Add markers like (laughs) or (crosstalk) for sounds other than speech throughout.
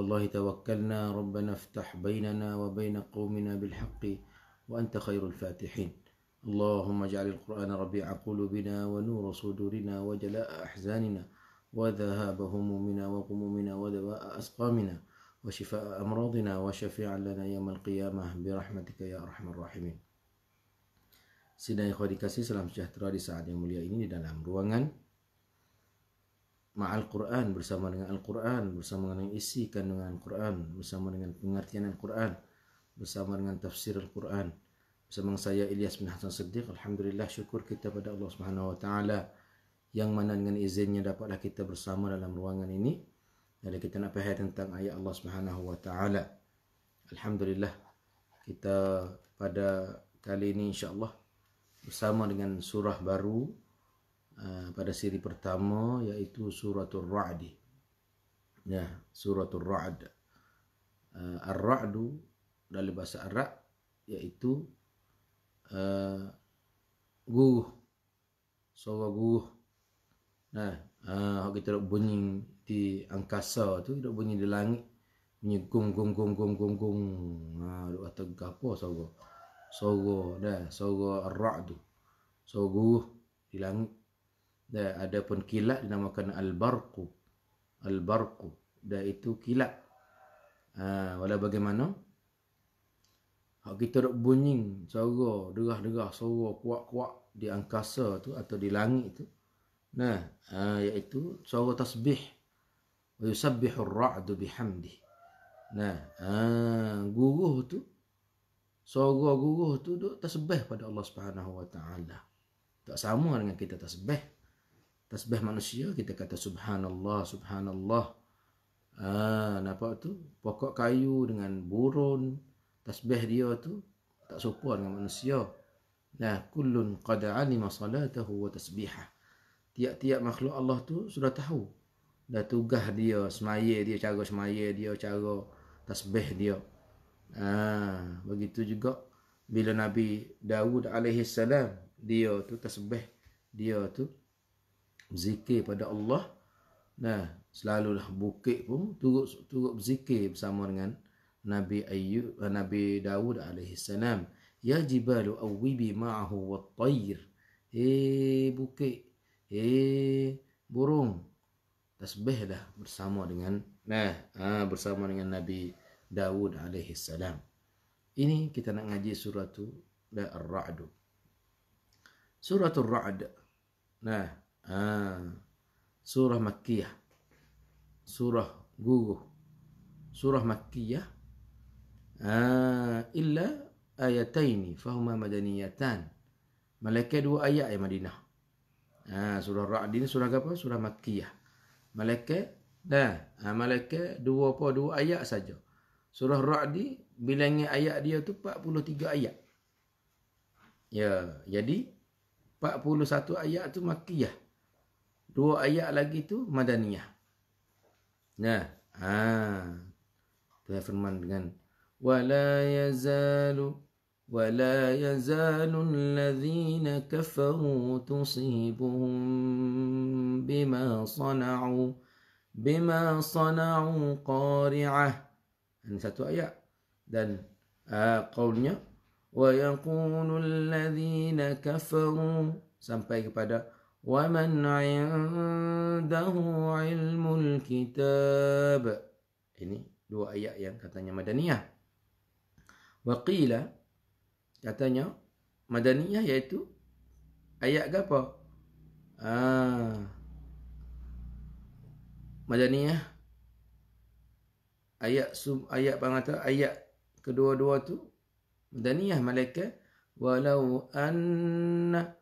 الله توكلنا ربنا افتح بيننا وبين قومنا بالحق وأنت خير الفاتحين اللهم اجعل القرآن ربيع قلوبنا ونور صدورنا وجلاء أحزاننا وذهاب همومنا وغمومنا ودواء أسقامنا وشفاء أمراضنا وشفيعا لنا يوم القيامة برحمتك يا أرحم الراحمين Sidang yang dikasih salam sejahtera di saat yang mulia ini di dalam ruangan ma'al Quran bersama dengan Al Quran bersama dengan isi kandungan Al Quran bersama dengan pengertian Al Quran bersama dengan tafsir Al Quran bersama dengan saya Ilyas bin Hasan Siddiq Alhamdulillah syukur kita pada Allah Subhanahu Wa Taala yang mana dengan izinnya dapatlah kita bersama dalam ruangan ini dan kita nak faham tentang ayat Allah Subhanahu Wa Taala Alhamdulillah kita pada kali ini insyaAllah bersama dengan surah baru Ah, pada siri pertama yaitu suratul Ra'd. Ya, suratul Ra'd. Uh, Ar-Ra'd dalam bahasa Arab yaitu uh, ah, guguh. Suara guguh. Nah, uh, kita nak bunyi di angkasa tu, kita bunyi di langit. Bunyi gung gung gung gung gung gung. Ha, duk kata gapo suara. Suara dah, suara Ar-Ra'd. Suara guguh di langit. Dan ada pun kilat dinamakan al barku al barku Dan itu kilat. Ha, walau bagaimana. Hak kita duk bunyi suara derah-derah suara kuat-kuat di angkasa tu atau di langit tu. Nah, ha, iaitu suara tasbih. Wa ra'adu bihamdi. Nah, ha, guruh tu suara guruh tu duk tasbih pada Allah Subhanahu wa taala. Tak sama dengan kita tasbih tasbih manusia kita kata subhanallah subhanallah ah nampak tu pokok kayu dengan burun tasbih dia tu tak sopan dengan manusia nah kullun qad alima salatahu wa tasbihah tiap-tiap makhluk Allah tu sudah tahu dah tugas dia semaya dia cara semaya dia cara tasbih dia ah begitu juga bila Nabi Dawud alaihi salam dia tu tasbih dia tu zikir pada Allah. Nah, selalu selalulah bukit pun turut turut berzikir bersama dengan Nabi Ayub eh, Nabi Daud alaihi salam. Ya jibalu awibi ma'ahu wat tayr. Eh bukit, eh burung. tasbih dah bersama dengan nah, ha, bersama dengan Nabi Daud alaihi salam. Ini kita nak ngaji surah tu Ar-Ra'd. Surah Ar-Ra'd. Nah, ha, surah makkiyah surah guguh surah makkiyah ha, illa ayataini fahuma madaniyatan malaikat dua ayat ayat madinah ha, surah ra'd ini surah apa surah makkiyah malaikat dah ha, ha, malaikat dua apa dua ayat saja surah ra'd bilangan ayat dia tu 43 ayat ya jadi 41 ayat tu makkiyah Dua ayat lagi tu madaniyah. Nah, ha. Tuhan firman dengan wala yazalu ولا يزال الذين كفروا تصيبهم بما صنعوا بما صنعوا قارعة ini satu ayat dan قولnya ويقول الذين كفروا sampai kepada ومن عنده علم الكتاب ini dua ayat yang katanya madaniyah wa katanya madaniyah iaitu ayat ke apa ah madaniyah ayat sub ayat pangata ayat kedua-dua tu madaniyah malaikat walau anna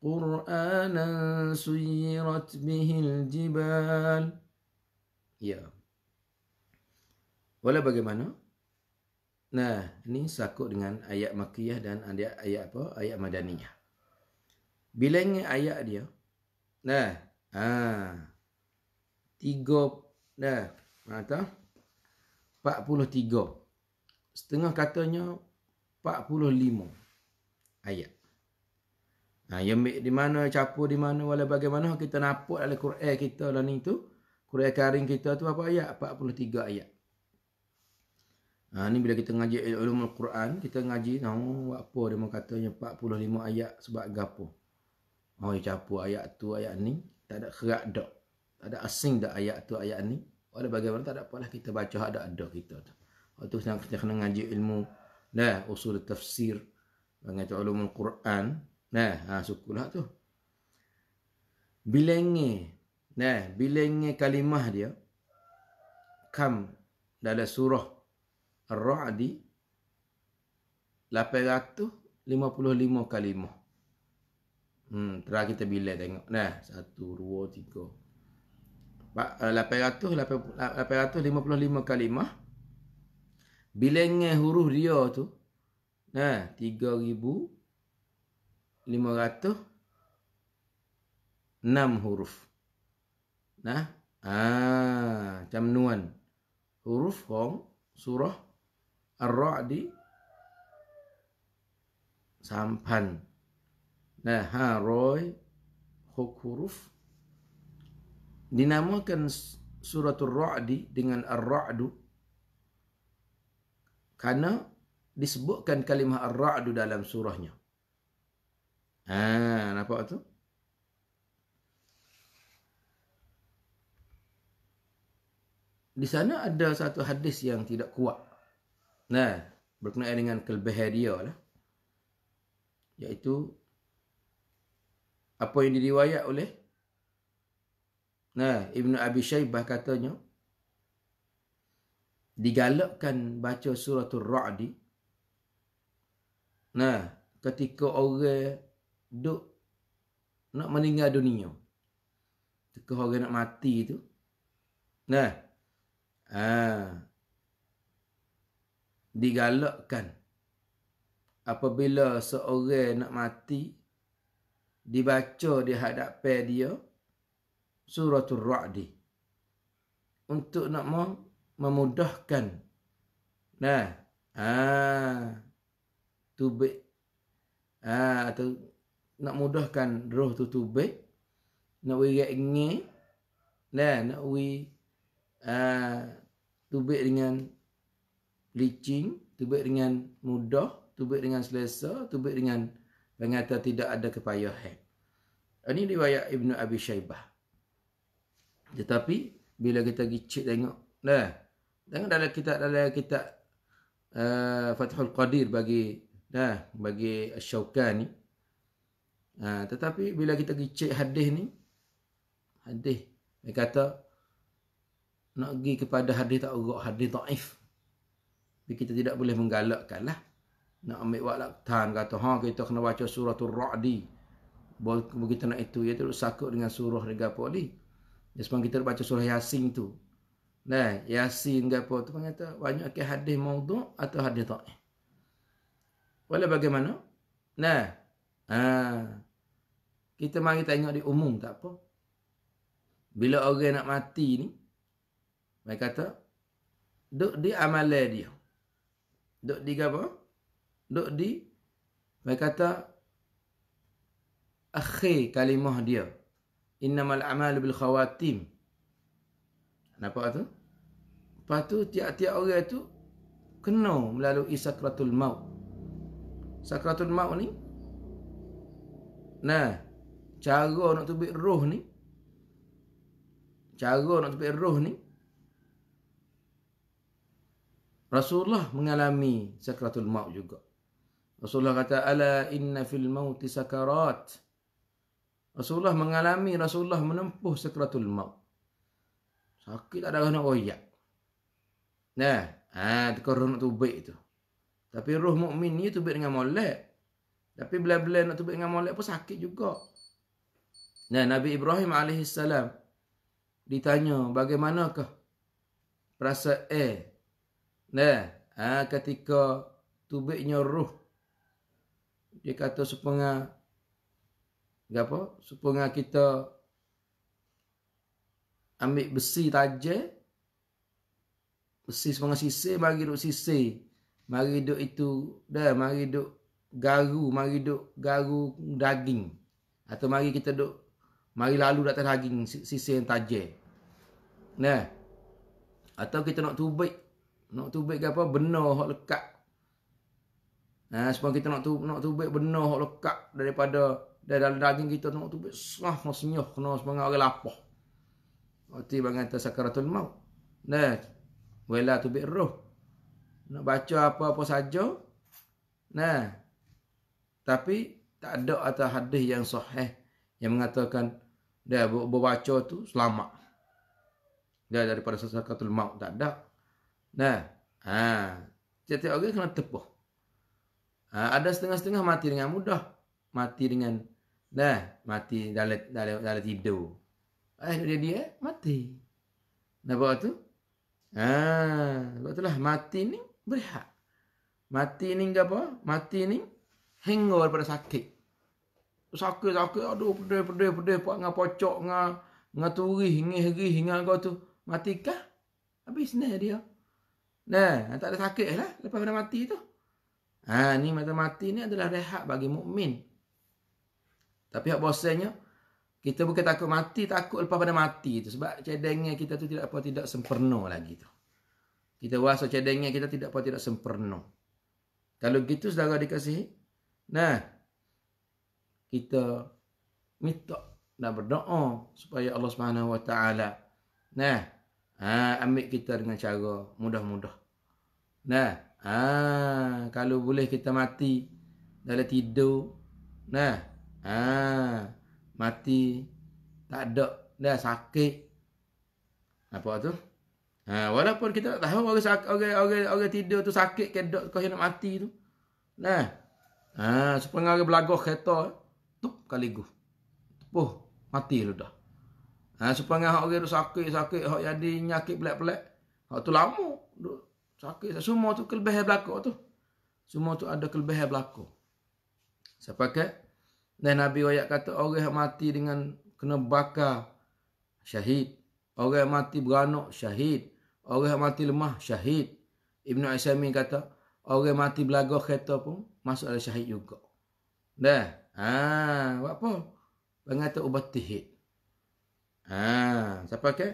قرآنا سيرت به Jibal. Ya Walau bagaimana Nah, ini sakut dengan ayat makiyah dan ayat, ayat apa? Ayat madaniyah Bilangnya ayat dia Nah, ha, Tiga Nah, mata ha, Empat puluh tiga Setengah katanya Empat puluh lima Ayat Ha, yemik di mana, capur di mana, walau bagaimana kita nampak dalam Quran kita dan lah itu. Quran karim kita tu apa ayat? 43 ayat. Ha, ni bila kita ngaji ilmu Al-Quran, kita ngaji tahu oh, apa dia katanya 45 ayat sebab gapo. Oh, dia capur ayat tu, ayat ni. Tak ada kerak dok. Tak ada asing dak ayat tu, ayat ni. Walau bagaimana tak ada apalah kita baca ada ada kita tu. Waktu oh, kita kena ngaji ilmu dah usul tafsir dengan ilmu Al-Quran Nah, ha, suku lah tu. Bilenge. Nah, bilenge kalimah dia. Kam dalam surah Ar-Ra'di 855 kalimah. Hmm, terah kita bilang tengok. Nah, 1 2 3 855 kalimah bilangan huruf dia tu nah 506 huruf. Nah, ah, macam nuan. Huruf Kong surah Ar-Ra'di sampan. Nah, ha roy hok huruf dinamakan suratul Ra'di dengan Ar-Ra'du karena disebutkan kalimah Ar-Ra'du dalam surahnya. Ha, nampak tu? Di sana ada satu hadis yang tidak kuat. Nah, berkenaan dengan kelebihan dia lah. Iaitu apa yang diriwayat oleh Nah, Ibn Abi Shaybah katanya digalakkan baca surah Ar-Ra'd. Nah, ketika orang duk nak meninggal dunia. Teka orang nak mati tu. Nah. Ha. Digalakkan. Apabila seorang nak mati, dibaca di hadapan dia suratul ra'di. Untuk nak mau memudahkan. Nah. Ha. Tubik. Ha. Atau nak mudahkan roh tu tubik nak we get ngi dan lah, nak we uh, ah, tubik dengan licin tubik dengan mudah tubik dengan selesa tubik dengan mengata tidak ada kepayahan ini riwayat Ibnu Abi Syaibah tetapi bila kita pergi tengok dah tengok dalam kitab dalam kitab uh, Fathul Qadir bagi dah bagi Syaukani ni Ha, tetapi bila kita pergi cek hadis ni, hadis, dia kata, nak pergi kepada hadis tak urut, hadis ta'if. Tapi kita tidak boleh menggalakkan lah. Nak ambil waklak tan, kata, ha, kita kena baca surah tu ra'di. Begitu nak itu, ia ya, terus sakut dengan surah dengan apa ni. sebab kita baca surah Yasin tu. Nah, Yasin dengan apa tu, kata, banyak ke hadis maudu atau hadis ta'if. Walau bagaimana, nah, Ha. Kita mari tengok di umum tak apa. Bila orang nak mati ni, mereka kata, duk di amal dia. Duk di apa? Duk di, mereka kata, akhir kalimah dia. Innamal amal bil khawatim. Nampak tu? Lepas tu, tiap-tiap orang tu, kena melalui sakratul maut. Sakratul maut ni, Nah, cara nak tubik roh ni Cara nak tubik roh ni Rasulullah mengalami sakratul maut juga. Rasulullah kata, Ala inna fil mauti sakarat. Rasulullah mengalami, Rasulullah menempuh sakratul maut. Sakit tak ada orang nak royak. Nah, ha, dia nak tubik tu. Tapi roh mukmin ni tubik dengan molek. Tapi bila-bila nak tubuh dengan molek pun sakit juga. Nah Nabi Ibrahim AS ditanya bagaimanakah Rasa eh. Nah, ha, ketika tubiknya ruh. Dia kata sepengah. Apa? Sepengah kita ambil besi tajam besi sepengah sisi mari duk sisi mari duk itu dah mari duk garu mari duk garu daging atau mari kita duk mari lalu dekat daging sisi yang tajam nah atau kita nak tubik nak tubik ke apa benar hok lekat nah sebab kita nak tu nak tubik benar hok lekat daripada dari dalam daging kita nak tubik sah senyuh kena semangat orang lapar waktu bangan tasakaratul maut nah wala tubik roh nak baca apa-apa saja nah tapi tak ada atau hadis yang sahih yang mengatakan dia berbaca tu selamat. Dia daripada sesakatul maut tak ada. Nah, ha, setiap orang kena tepuh. Ha, ada setengah-setengah mati dengan mudah. Mati dengan dah mati dalam dalam dalam tidur. Eh dia dia mati. Nah Nampak tu? Ha, sebab mati ni berhak. Mati ni apa? Mati ni hingur pada sakit. Sakit, sakit. Aduh, pedih, pedih, pedih. Pak dengan pocok, dengan, dengan turi, hingih, hingih, Hingga kau tu. Matikah? Habis ni dia. Nah, tak ada sakit lah. Lepas pada mati tu. Ha, ni mata mati ni adalah rehat bagi mukmin. Tapi hak bosannya, kita bukan takut mati, takut lepas pada mati tu. Sebab cedengnya kita tu tidak apa tidak sempurna lagi tu. Kita rasa cedengnya kita tidak apa tidak sempurna. Kalau gitu saudara dikasihi, Nah, kita minta dan berdoa supaya Allah Subhanahu Wa Taala nah ha, ambil kita dengan cara mudah-mudah. Nah, ha, kalau boleh kita mati dalam tidur. Nah, ha, mati tak ada dah sakit. Apa tu? Ha, walaupun kita tak tahu orang sakit orang, orang, orang tidur tu sakit ke dok kau nak mati tu. Nah, Ha, sepengah hari belagu kereta eh, tup kaligu. Tepuh mati lu dah. Ha, sepengah hari duk sakit-sakit, hok jadi nyakit pelak-pelak. Hok tu lama duk sakit. Semua tu kelebihan belaka tu. Semua tu ada kelebihan belaka. Siapa ke? Dan Nabi Wayak kata orang yang mati dengan kena bakar syahid. Orang yang mati beranak syahid. Orang yang mati lemah syahid. Ibnu Aisyamin kata, orang mati belaga kereta pun masuk dalam syahid juga. Dah. Ha, buat apa? Pengata ubat tihid. Ha, siapa ke?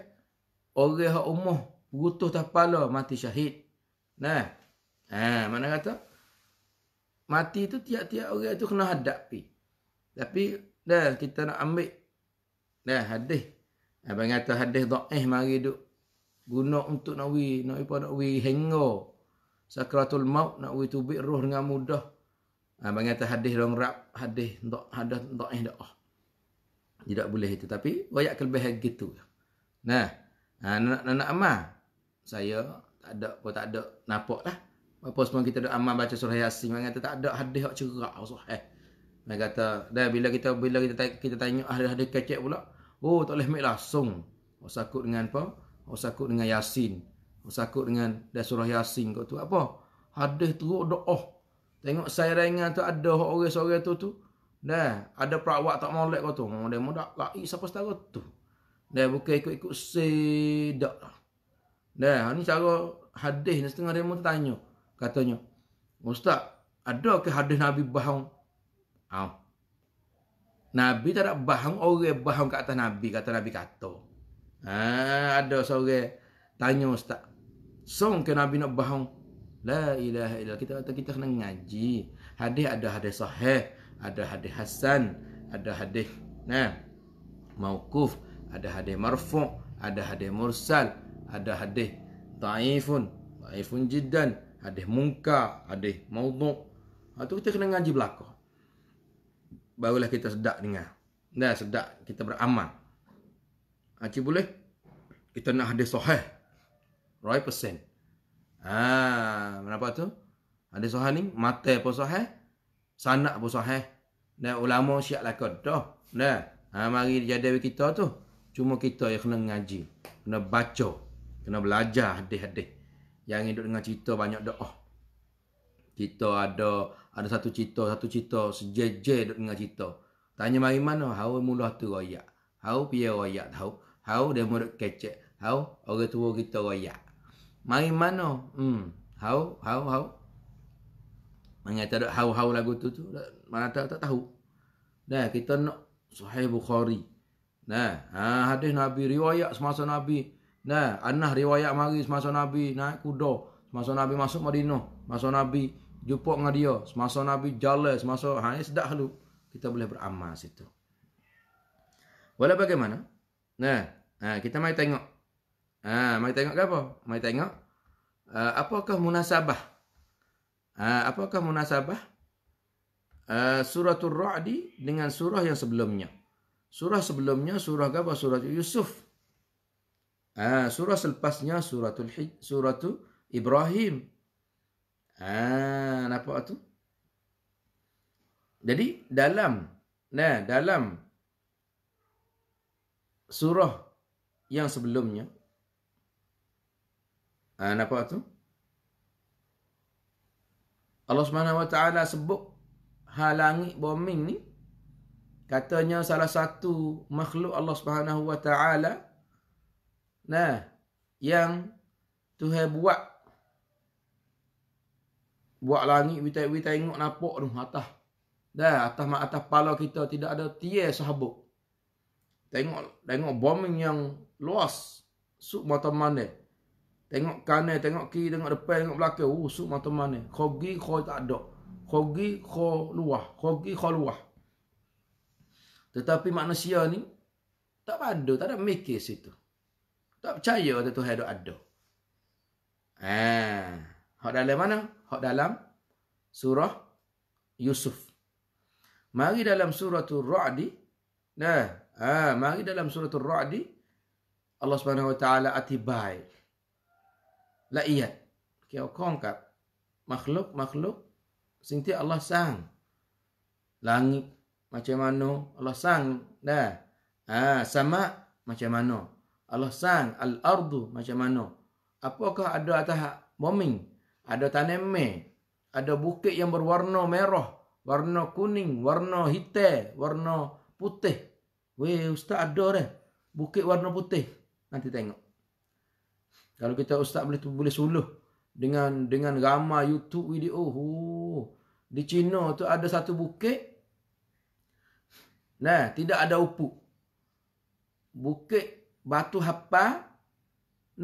Orang hak umuh putus tak pala mati syahid. Nah. Ha, mana kata? Mati tu tiap-tiap orang tu kena hadapi. Tapi dah kita nak ambil dah hadis. Abang ha, kata hadis dhaif mari duk guna untuk nak wi, nak ipa nak wi hengo sakratul maut nak wui tubik roh dengan mudah. Ha, bagi kata hadis dong rap, hadis tak hadah tak eh dah. Tidak boleh itu tapi wayak kelebih gitu. Nah, anak-anak ha, nak, amal. Saya tak ada pun tak ada napak lah. Apa semua kita dok amal baca surah Yasin bagi kata tak ada hadis hak cerak oh, sahih. Eh. Bagi kata dah bila kita bila kita kita tanya ahli hadis kecek pula. Oh tak boleh mik langsung. Oh, sakut dengan apa? Oh, sakut dengan Yasin. Bersakut dengan dah surah Yasin kau tu apa? Hadis teruk doa. Oh. Tengok sairangan tu ada orang-orang tu tu. Dah, ada perawat tak molek kau tu. Oh, dia mau dak lai siapa setara tu. Dah bukan ikut-ikut sedak. Dah, ni cara hadis ni setengah demo tanya. Katanya, "Ustaz, ada ke hadis Nabi bahang?" Ah. Nabi tak ada bahang orang bahang kat atas Nabi kata Nabi kata. Ha, ah, ada seorang tanya ustaz song ke Nabi nak bahang La ilaha illallah Kita kata kita kena ngaji Hadis ada hadis sahih Ada hadis hasan Ada hadis nah, Mawkuf Ada hadis marfu' Ada hadis mursal Ada hadis ta'ifun Ta'ifun jiddan Hadis mungka Hadis maudu' Itu ha, kita kena ngaji belakang Barulah kita sedak dengar Nah sedak kita beramal Haji boleh Kita nak hadis sahih Roy persen. Ha, nampak tu? Ada sohan ni, mata pun sohan. Sanak pun sohan. Dan ulama syak lakon. Dah. Dah. Ha, mari jadi kita tu. Cuma kita yang kena ngaji. Kena baca. Kena belajar hadis-hadis. Yang hidup dengan cerita banyak doa. Oh. Kita ada ada satu cerita, satu cerita sejejer hidup dengan cerita. Tanya mari mana? Hau mula tu royak. Hau pia royak tahu. Hau dia mula kecek. Hau orang tua kita royak. Mari mana? Hmm. How? How? How? Mengata tak how how lagu tu tu. Mana tak tak tahu. Dah kita nak Sahih Bukhari. Nah, ha, hadis Nabi riwayat semasa Nabi. Nah, anah riwayat mari semasa Nabi naik kuda. Semasa Nabi masuk Madinah. Semasa Nabi jumpa dengan dia. Semasa Nabi jalan. Semasa ha, ini sedap lalu. Kita boleh beramal situ. Walau bagaimana. Nah, nah ha, kita mari tengok. Ha, mari tengok ke apa? Mari tengok. Uh, apakah munasabah? Uh, apakah munasabah? Uh, ha, surah Ar-Ra'd dengan surah yang sebelumnya. Surah sebelumnya surah apa? Surah Yusuf. Ah, surah selepasnya surah Hij, surah Ibrahim. Ah, uh, nampak tu? Jadi dalam nah dalam surah yang sebelumnya Ha, nampak tu? Allah Subhanahu Wa Taala sebut hal langit bombing ni katanya salah satu makhluk Allah Subhanahu Wa Taala nah yang Tuhan buat buat langit kita kita tengok nampak tu atas dah atas mak atas kepala kita tidak ada tiye sahabat tengok tengok bombing yang luas sub mata mana Tengok kanan, tengok kiri, tengok depan, tengok belakang. Oh, sup mata mana. Khogi kho tak ada. Khogi kho luah. Khogi kho luah. Tetapi manusia ni tak ada, tak ada mikir situ. Tak percaya ada Tuhan ada. ada. Ah, hak dalam mana? Hak dalam surah Yusuf. Mari dalam surah Ar-Ra'd. Nah, ah, mari dalam surah Ar-Ra'd. Allah Subhanahu Wa Taala atibai. ละเอียดเกี่ยวข้องกับมักลุกมักลุกสิ่งที่อัลลอฮ์สร้างลังมาเชมานุอัลลอฮ์สร้างได้อ่าสมะมาเชมานุอัลลอฮ์สร้างอัลอาร์ดูมาเชมานุอัปโอคาอัดอัตฮะบอมิงอัดอัตเนมเมอัดอัตบุกเกยังบวรโนเมรห์วรโนคุนิงวรโนฮิตเตวรโนพุทธิเวอุสตาอัดอเรบุกเกวรโนพุทธิ nanti tengok kalau kita ustaz boleh boleh suluh dengan dengan ramai YouTube video. Oh, di Cina tu ada satu bukit. Nah, tidak ada upuk. Bukit batu hapa.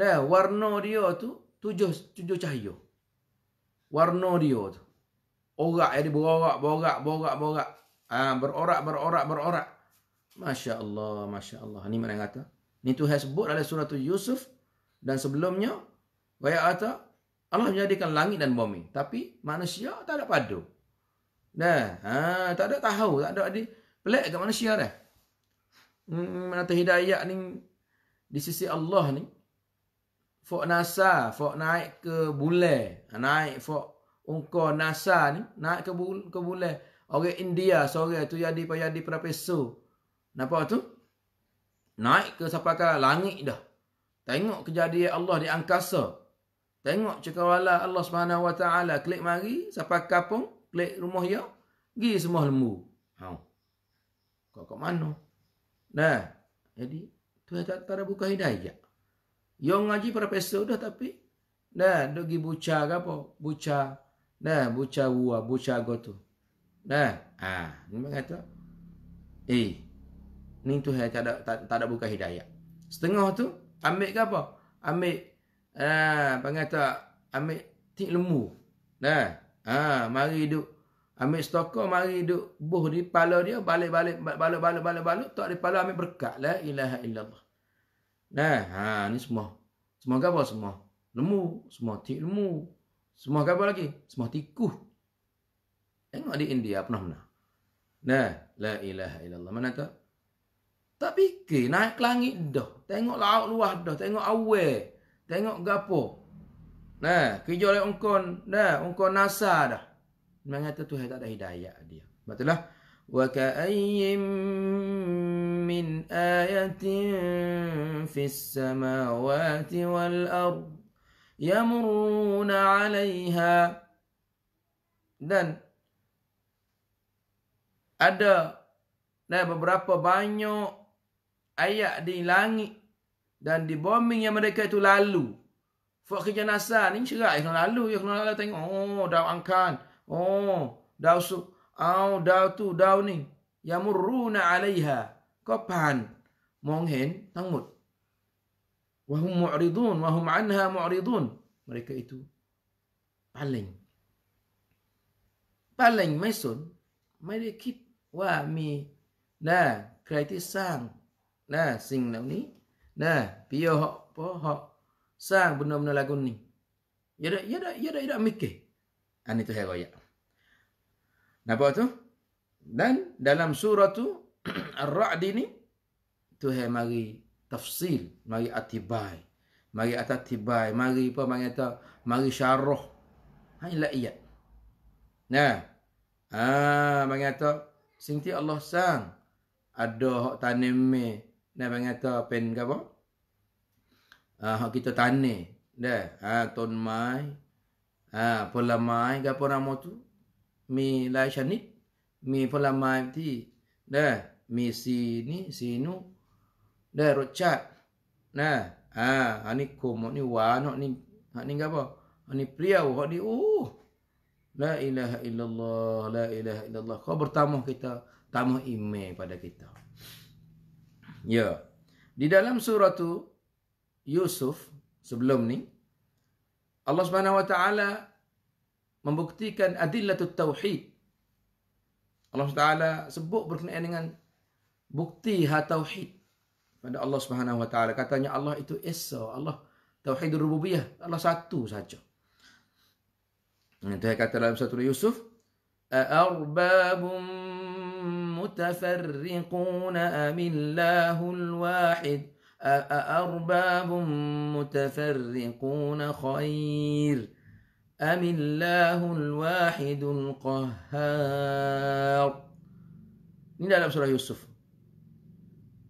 Nah, warna dia tu tujuh tujuh cahaya. Warna dia tu. Orak jadi berorak, berorak, berorak, berorak. ha, berorak, berorak, berorak. Masya-Allah, masya-Allah. Ni mana kata? Ni tu has sebut dalam surah Yusuf dan sebelumnya ayat kata Allah menjadikan langit dan bumi tapi manusia tak ada padu nah ha, tak ada tahu tak ada di pelik ke manusia dah hmm, mana tu hidayah ni di sisi Allah ni fok NASA fok naik ke bulan ha, naik fok ungko NASA ni naik ke bul ke bulan orang India sore tu jadi payah di profesor napa tu naik ke sampai langit dah Tengok kejadian Allah di angkasa. Tengok cekawala Allah SWT. Klik mari. Siapa kapung. Klik rumah ya. gi semua lembu. Ha. Kau kat mana? Nah. Jadi. Tu tak ada buka hidayah. Yang ngaji profesor dah tapi. Nah. Duk pergi buca ke apa? Buca. Nah. Buca buah. Buca gotu. Nah. ah, ha, Ini kata, Eh. Ini tu tak ada, tak, tak ada buka hidayah. Setengah tu. Ambil ke apa? Ambil ah panggil tak ambil tik lembu. Nah. Ah mari duk ambil stoko mari duk buh di kepala dia balik-balik balik-balik balik-balik tak di kepala ambil berkat la ilaha illallah. Nah, ha ni semua. Semua apa semua? Lembu, semua tik lembu. Semua apa lagi? Semua tikus. Tengok di India pernah mana? Nah, la ilaha illallah. Mana tak? Tak fikir naik ke langit dah. Tengok laut luar dah. Tengok awal. Tengok gapo. Nah, kerja oleh ongkon. Nah, ongkon NASA dah. Mengata Tuhan tak ada hidayah dia. Betul lah. Wa ka'ayyim min ayatin fis samawati wal ardu yamuruna 'alayha dan ada dan beberapa banyak ayat di langit dan di bombing yang mereka itu lalu. Fak kejanasan ini cerai kena lalu, ya kena lalu tengok, oh dah angkan, oh dah su, oh dah tu, dah ni. Ya murruna alaiha. Kau pan, mongen, tangmut. Wahum mu'ridun, wahum anha mu'ridun. Mereka itu paling. Paling mesun, mereka kip, wah mi, nah, kreatif sang, นะสิ่งเหล่านี้นะพี่เขาพ่อเขาสร้างบุญนำนาลากุนนี่ยังได้ยังได้ยังได้ยังไม่เก่อันนี้ตัวเหรอยะนะพ่อทุ ya ya ya ah, dan dalam surah (clears throat) tu Ar-Ra'd tu hai tafsir mari atibai mari atatibai mari apa mari kata mari syarah hai nah ah mari kata sing Allah sang ada hak tanam dan orang kata pen ke apa? Ah, kita tanih. Dah, ah, ton mai. Ah, pola mai ke apa nama tu? Mi lai syanit. Mi pola mai ti. Dah, mi sini, sinu. Dah, rocat. nah, ha, ah, ni komok ni wan, ni, ha, ni ke apa? Ha, ni priau, ha, ni uh. La ilaha illallah, la ilaha illallah. Kau bertamuh kita, tamuh imeh pada kita. Ya. Di dalam surah tu Yusuf sebelum ni Allah Subhanahu wa taala membuktikan adillatut tauhid. Allah SWT sebut berkenaan dengan bukti ha tauhid pada Allah Subhanahu wa taala. Katanya Allah itu esa, Allah tauhidur rububiyah, Allah satu saja. Itu yang kata dalam surah Yusuf, arbabum متفرقون أم الله الواحد أأرباب متفرقون خير أم الله الواحد القهار Ini dalam surah Yusuf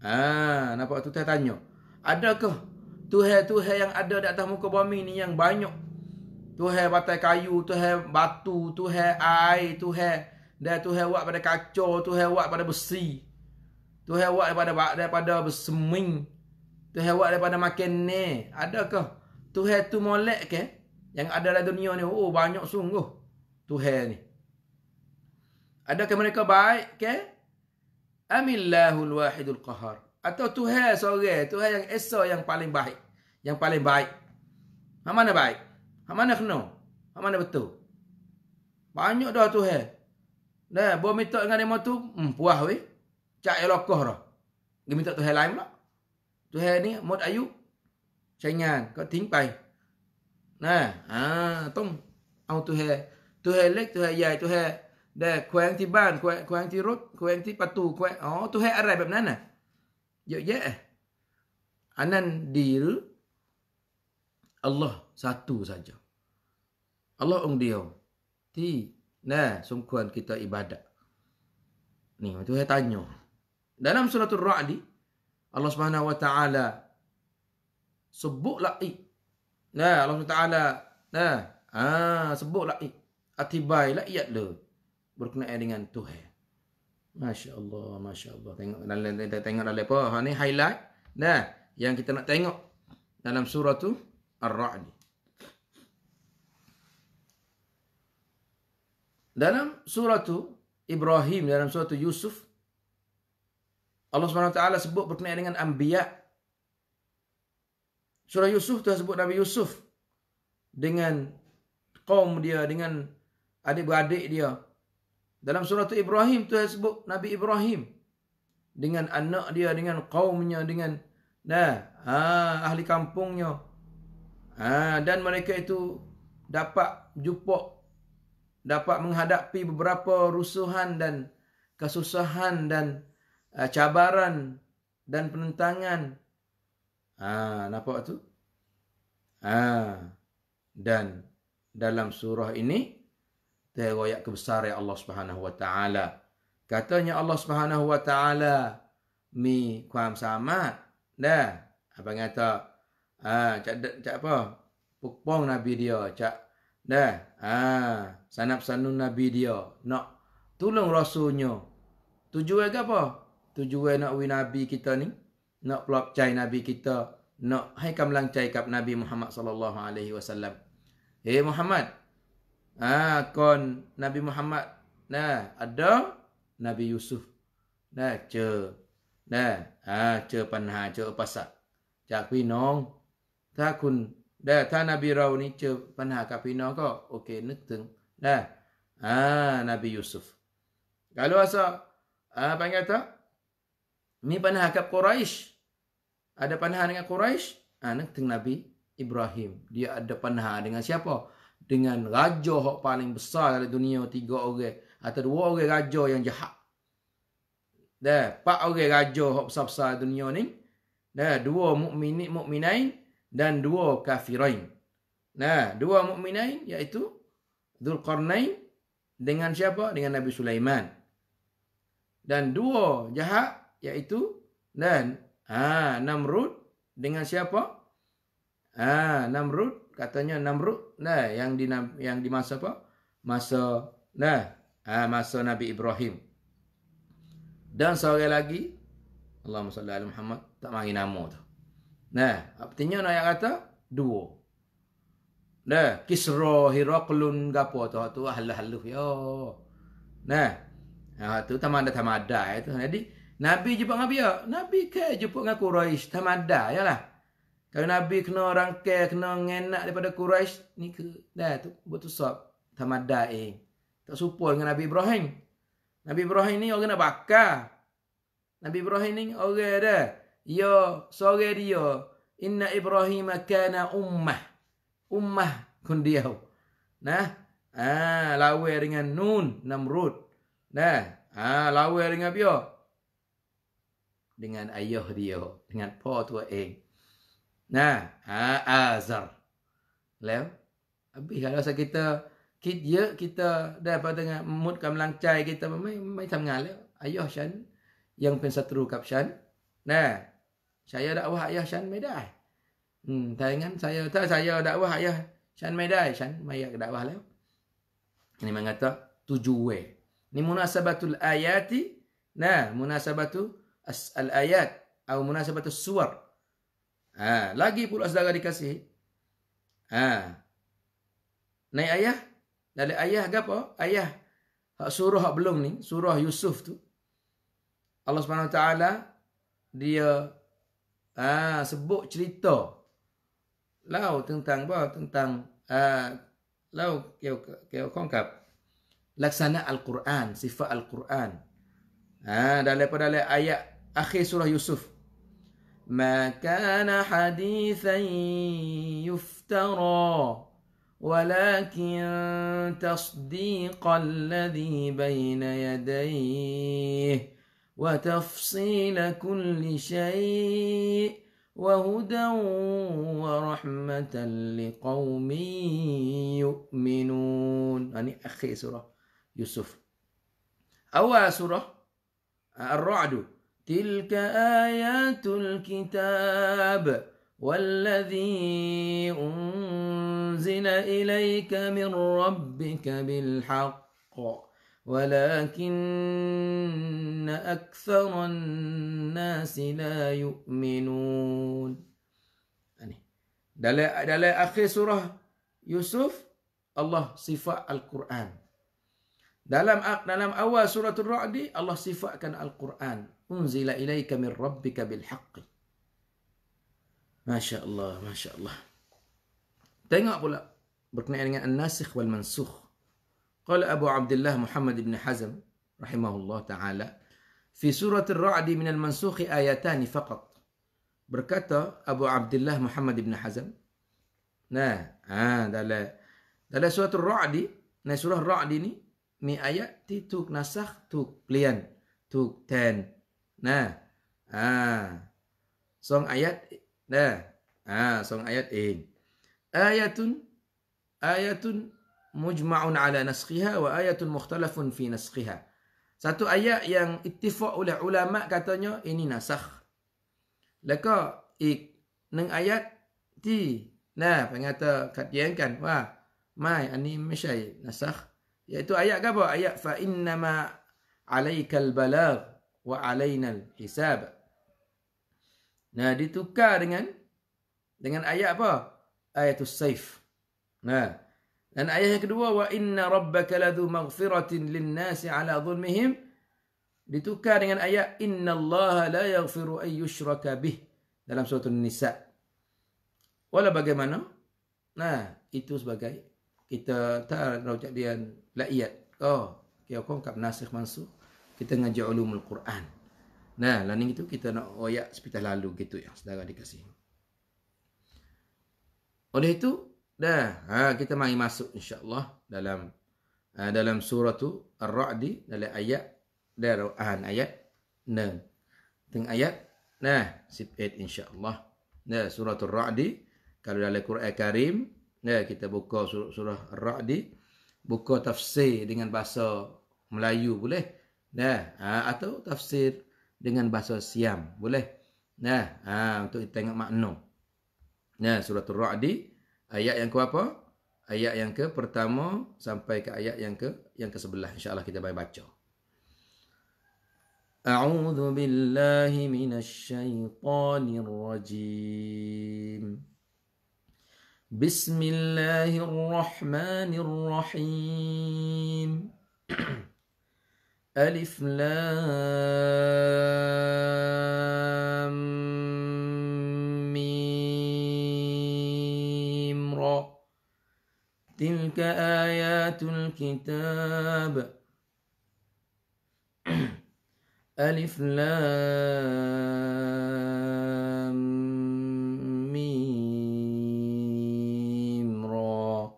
Ah, nampak tu Tuhan tanya Adakah Tuhan-Tuhan yang ada di atas muka bumi ni yang banyak Tuhan batai kayu, Tuhan batu, Tuhan air, Tuhan dan Tuhan buat pada kaca, Tuhan buat pada besi. Tuhan buat daripada daripada bersemin. Tuhan buat daripada makan ni. Adakah Tuhan tu molek ke? Yang ada dalam dunia ni, oh banyak sungguh Tuhan ni. Adakah mereka baik ke? Amillahul wahidul qahar. Atau Tuhan sore, Tuhan yang esa yang paling baik. Yang paling baik. Yang mana baik? Yang mana kena? Yang mana betul? Banyak dah Tuhan. Nah, buat minta dengan demo tu, hmm, puas weh. Cak ya lokoh dah. Dia minta Tuhan lain pula. Tuhan ni, mod ayu. Cengang, kau ting pai. Nah, ha, tong. Au Tuhan. Tuhan lek, Tuhan yai, Tuhan. Dah, kuang ti ban, kuang, kuang ti rut, kuang ti patu, kuang. Oh, Tuhan arai bab nana. Ya, ya. Anan dil. Allah satu saja. Allah ung dia. Ti, Nah, sungguhan kita ibadat. Ni, itu saya tanya. Dalam suratul ar Allah Subhanahu wa taala sebut lai. Nah, Allah Subhanahu taala, nah, ah, ha, sebut lai. Atibai laiat le. Berkenaan dengan Tuhan. Masya Allah, Masya Allah. Tengok, kita tengok dalam apa? Ha, ni highlight. Nah, yang kita nak tengok dalam suratul tu Ar-Ra'd. dalam surah tu Ibrahim dalam surah tu Yusuf Allah SWT sebut berkenaan dengan Ambiya Surah Yusuf tu sebut Nabi Yusuf Dengan kaum dia, dengan adik-beradik dia Dalam surah tu Ibrahim tu sebut Nabi Ibrahim Dengan anak dia, dengan kaumnya, dengan nah, ha, ahli kampungnya ha, Dan mereka itu dapat jumpa dapat menghadapi beberapa rusuhan dan kesusahan dan uh, cabaran dan penentangan. Ah, ha, nampak tu? Ah. Ha. Dan dalam surah ini terwayak kebesaran ya Allah Subhanahu wa taala. Katanya Allah Subhanahu wa taala mi kuam sama. Dah. Apa kata? Ah, ha, cak, cak apa? Pukpong Nabi dia, cak Dah. Ha, sanap sanun Nabi dia. Nak tolong Rasulnya. Tujuan ke apa? Tujuan nak win Nabi kita ni. Nak pelak cai Nabi kita. Nak hai kam cai kap Nabi Muhammad sallallahu alaihi wasallam. Hei eh, Muhammad. Ha, kon Nabi Muhammad. Nah, ada Nabi Yusuf. Nah, je, Nah, ha, je panha, je pasak. Cakwi nong. Tak kun นะถ้านาบีเรานี้เจอปัญหากับพี่น้องก็โอเคนึกถึงนะอ่านาบียูซุฟกล่าวว่าซะอ่าปังไงตมีปัญหากับกุไรชอดปัญหาดกับกุไรชอ่านึกถึงนบีอิบราฮิม ha, ha, ha, dia ada ปัญหาดกับ siapa dengan raja hok paling besar dalam dunia tiga orang atau dua orang raja yang jahat. Dah, empat orang raja hok besar-besar dunia ni. Dah, dua mukminin mukminain dan dua kafirain. Nah, dua mukminain iaitu Dzulqarnain dengan siapa? Dengan Nabi Sulaiman. Dan dua jahat iaitu dan ha Namrud dengan siapa? Ha Namrud katanya Namrud nah yang di yang di masa apa? Masa nah ha, masa Nabi Ibrahim. Dan seorang lagi Allahumma salli ala Muhammad tak mari nama tu. Nah, artinya nak yang kata dua. Nah, kisra hiraqlun gapo tu tu ahlah halus yo. Nah. Ha tu tamada tamada itu. Ya Jadi Nabi jumpa dengan dia. Nabi ke jumpa dengan Quraisy tamada yalah. Kalau Nabi kena ke, kena ngenak daripada Quraisy ni ke. Nah tu betul sob tamada eh. Tak serupa dengan Nabi Ibrahim. Nabi Ibrahim ni orang nak bakar. Nabi Ibrahim ni orang dah yo ya, sorang dia inna ibrahim kana ummah ummah kun dia nah ah ha, lawe dengan nun namrud nah ah ha, lawe dengan apa dengan ayah dia dengan pa tua eng eh. nah ah ha, azar lew abih kalau saya kita ya, kita, ye kita dapat dengan mood kam langcai kita mai mai tangan lew lah. ayah syan yang pensatru kap syan nah saya dakwah ayah Shan Medai. Hmm, tayangan saya tak saya dakwah ayah Shan Medai, Shan maya dakwah lah. Ini mengata tujuh way. Ini munasabatul ayati. Nah, munasabatu al ayat atau munasabatu suar. Ha, lagi pula saudara dikasihi. Ha. Naik ayah dari ayah gapo? Ayah hak surah hak belum ni, surah Yusuf tu. Allah Subhanahu taala dia Ah, sebut cerita. Lau tentang apa? Tentang ah, lau kau kau kongkap. Laksana Al-Quran, sifat Al-Quran. Ah, daripada ayat akhir surah Yusuf. Maka kana hadithan yuftara walakin tasdiqal ladhi bayna yadayhi وتفصيل كل شيء وهدى ورحمة لقوم يؤمنون يعني أخي سورة يوسف أول سورة الرعد تلك آيات الكتاب والذي أنزل إليك من ربك بالحق ولكن أكثر الناس لا يؤمنون dalam dalam akhir surah Yusuf Allah sifat Al-Quran. Dalam dalam awal surah Ar-Ra'd Allah sifatkan Al-Quran. Unzila ilaika min rabbika bil haqq. Masya-Allah, masya-Allah. Tengok pula berkenaan dengan an-nasikh wal mansukh. قال أبو عبد الله محمد بن حزم رحمه الله تعالى في سورة الرعد من المنسوخ آيتان فقط بركاتا أبو عبد الله محمد بن حزم نه آه دالا دالا سورة الرعد نه سورة الرعد ني مي آيات توك نسخ توك بليان توك تان نه آه سون آيات نه آه سون آيات إيه آيات آيات mujma'un ala naskhiha wa ayatun mukhtalafun fi naskhiha. Satu ayat yang ittifaq oleh ulama katanya ini nasakh. Leka ik neng ayat ti. Nah, pengata katiankan. Wah, mai ani mesyai nasakh. Iaitu ayat ke apa? Ayat fa innama alaikal balag wa alainal hisab. Nah, ditukar dengan dengan ayat apa? Ayatul saif. Nah, dan ayat yang kedua wa inna rabbaka ladzu maghfiratin linnasi ala dhulmihim ditukar dengan ayat inna Allah la yaghfiru an yushraka bih dalam surah An-Nisa. Wala bagaimana? Nah, itu sebagai kita tak nak dia laiat. Oh, kita ya kon kap nasikh mansuh. Kita ngaji ulumul Quran. Nah, lain itu kita nak oyak sepitah lalu gitu ya, saudara dikasih. Oleh itu, Dah. Ha, kita mari masuk insyaAllah dalam ha, dalam surah tu Ar-Ra'di dalam ayat Dar'an ha, ayat 6. teng ayat. Nah, sip 8 Allah. Nah, surah Ar-Ra'di. Kalau dalam Quran Karim. Nah, kita buka surah, surah Ar-Ra'di. Buka tafsir dengan bahasa Melayu boleh. Nah, ha, atau tafsir dengan bahasa Siam boleh. Nah, ha, untuk kita tengok makna. Nah, surah Ar-Ra'di ayat yang ke apa? Ayat yang ke pertama sampai ke ayat yang ke yang ke sebelah. InsyaAllah kita baik baca. A'udhu بالله min الشيطان shaytanir rajim. الله الرحمن الرحيم ألف تلك آيات الكتاب (clears throat) ألف لام ميم را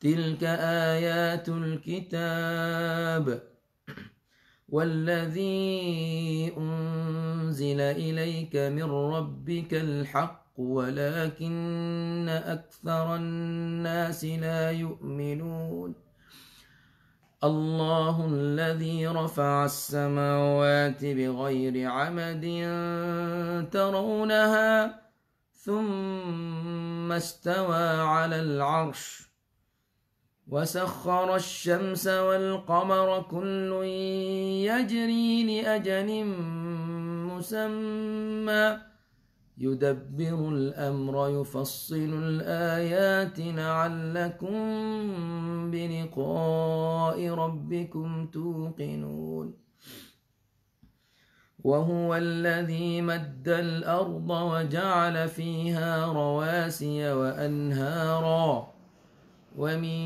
تلك آيات الكتاب (clears throat) والذي أنزل إليك من ربك الحق الحق ولكن أكثر الناس لا يؤمنون الله الذي رفع السماوات بغير عمد ترونها ثم استوى على العرش وسخر الشمس والقمر كل يجري لأجل مسمى يدبر الأمر يفصل الآيات لعلكم بلقاء ربكم توقنون وهو الذي مد الأرض وجعل فيها رواسي وأنهارا ومن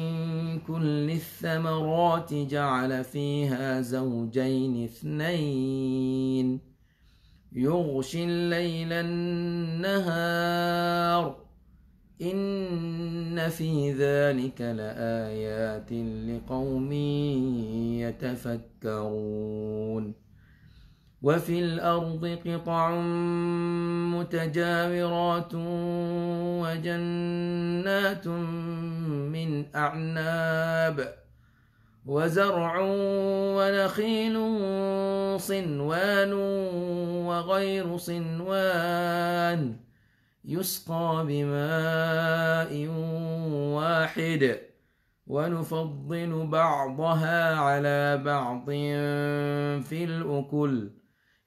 كل الثمرات جعل فيها زوجين اثنين يغشي الليل النهار إن في ذلك لآيات لقوم يتفكرون وفي الأرض قطع متجاورات وجنات من أعناب ۖ وزرع ونخيل صنوان وغير صنوان يسقى بماء واحد ونفضل بعضها على بعض في الأكل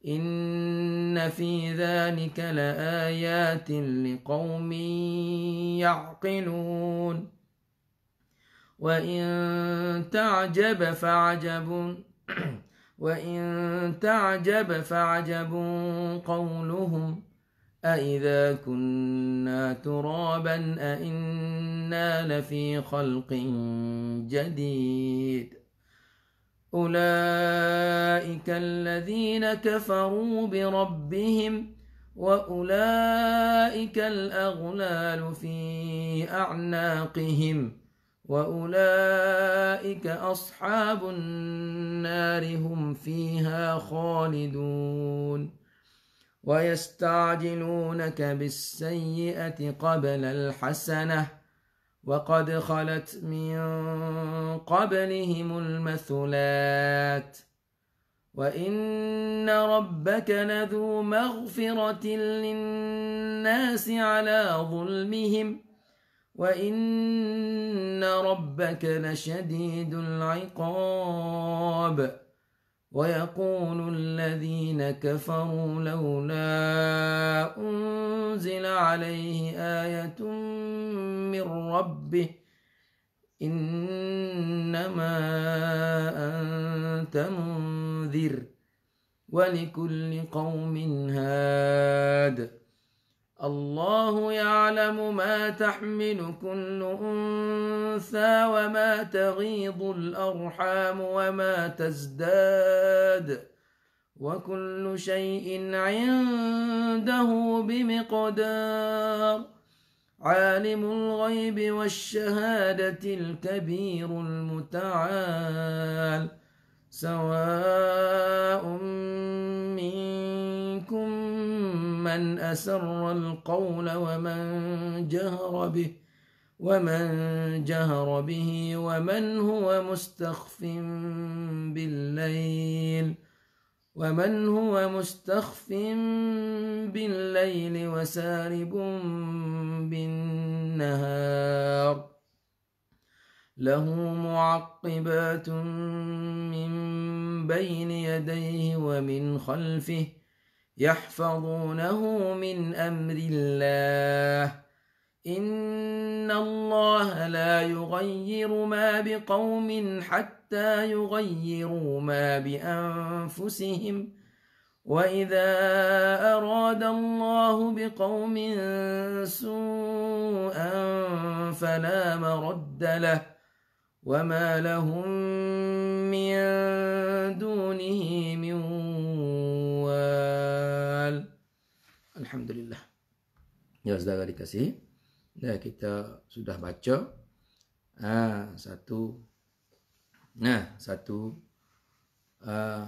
إن في ذلك لآيات لقوم يعقلون وإن تعجب فعجب (clears throat) وإن تعجب فعجب قولهم أإذا كنا ترابا أإنا لفي خلق جديد أولئك الذين كفروا بربهم وأولئك الأغلال في أعناقهم ۖ وأولئك أصحاب النار هم فيها خالدون ويستعجلونك بالسيئة قبل الحسنة وقد خلت من قبلهم المثلات وإن ربك لذو مغفرة للناس على ظلمهم ۖ وإن ربك لشديد العقاب ويقول الذين كفروا لولا أنزل عليه آية من ربه إنما أنت منذر ولكل قوم هاد الله يعلم ما تحمل كل أنثى وما تغيض الأرحام وما تزداد وكل شيء عنده بمقدار عالم الغيب والشهادة الكبير المتعال سواء منكم من أسر القول ومن جهر به ومن جهر به ومن هو مستخف بالليل ومن هو مستخف بالليل وسارب بالنهار له معقبات من بين يديه ومن خلفه يحفظونه من أمر الله إن الله لا يغير ما بقوم حتى يغيروا ما بأنفسهم وإذا أراد الله بقوم سوءا فلا مرد له وما لهم من دونه من Alhamdulillah. Ya, saudara dikasih. Dah ya, kita sudah baca. Ha, satu. Nah, ha, satu. Uh, ha,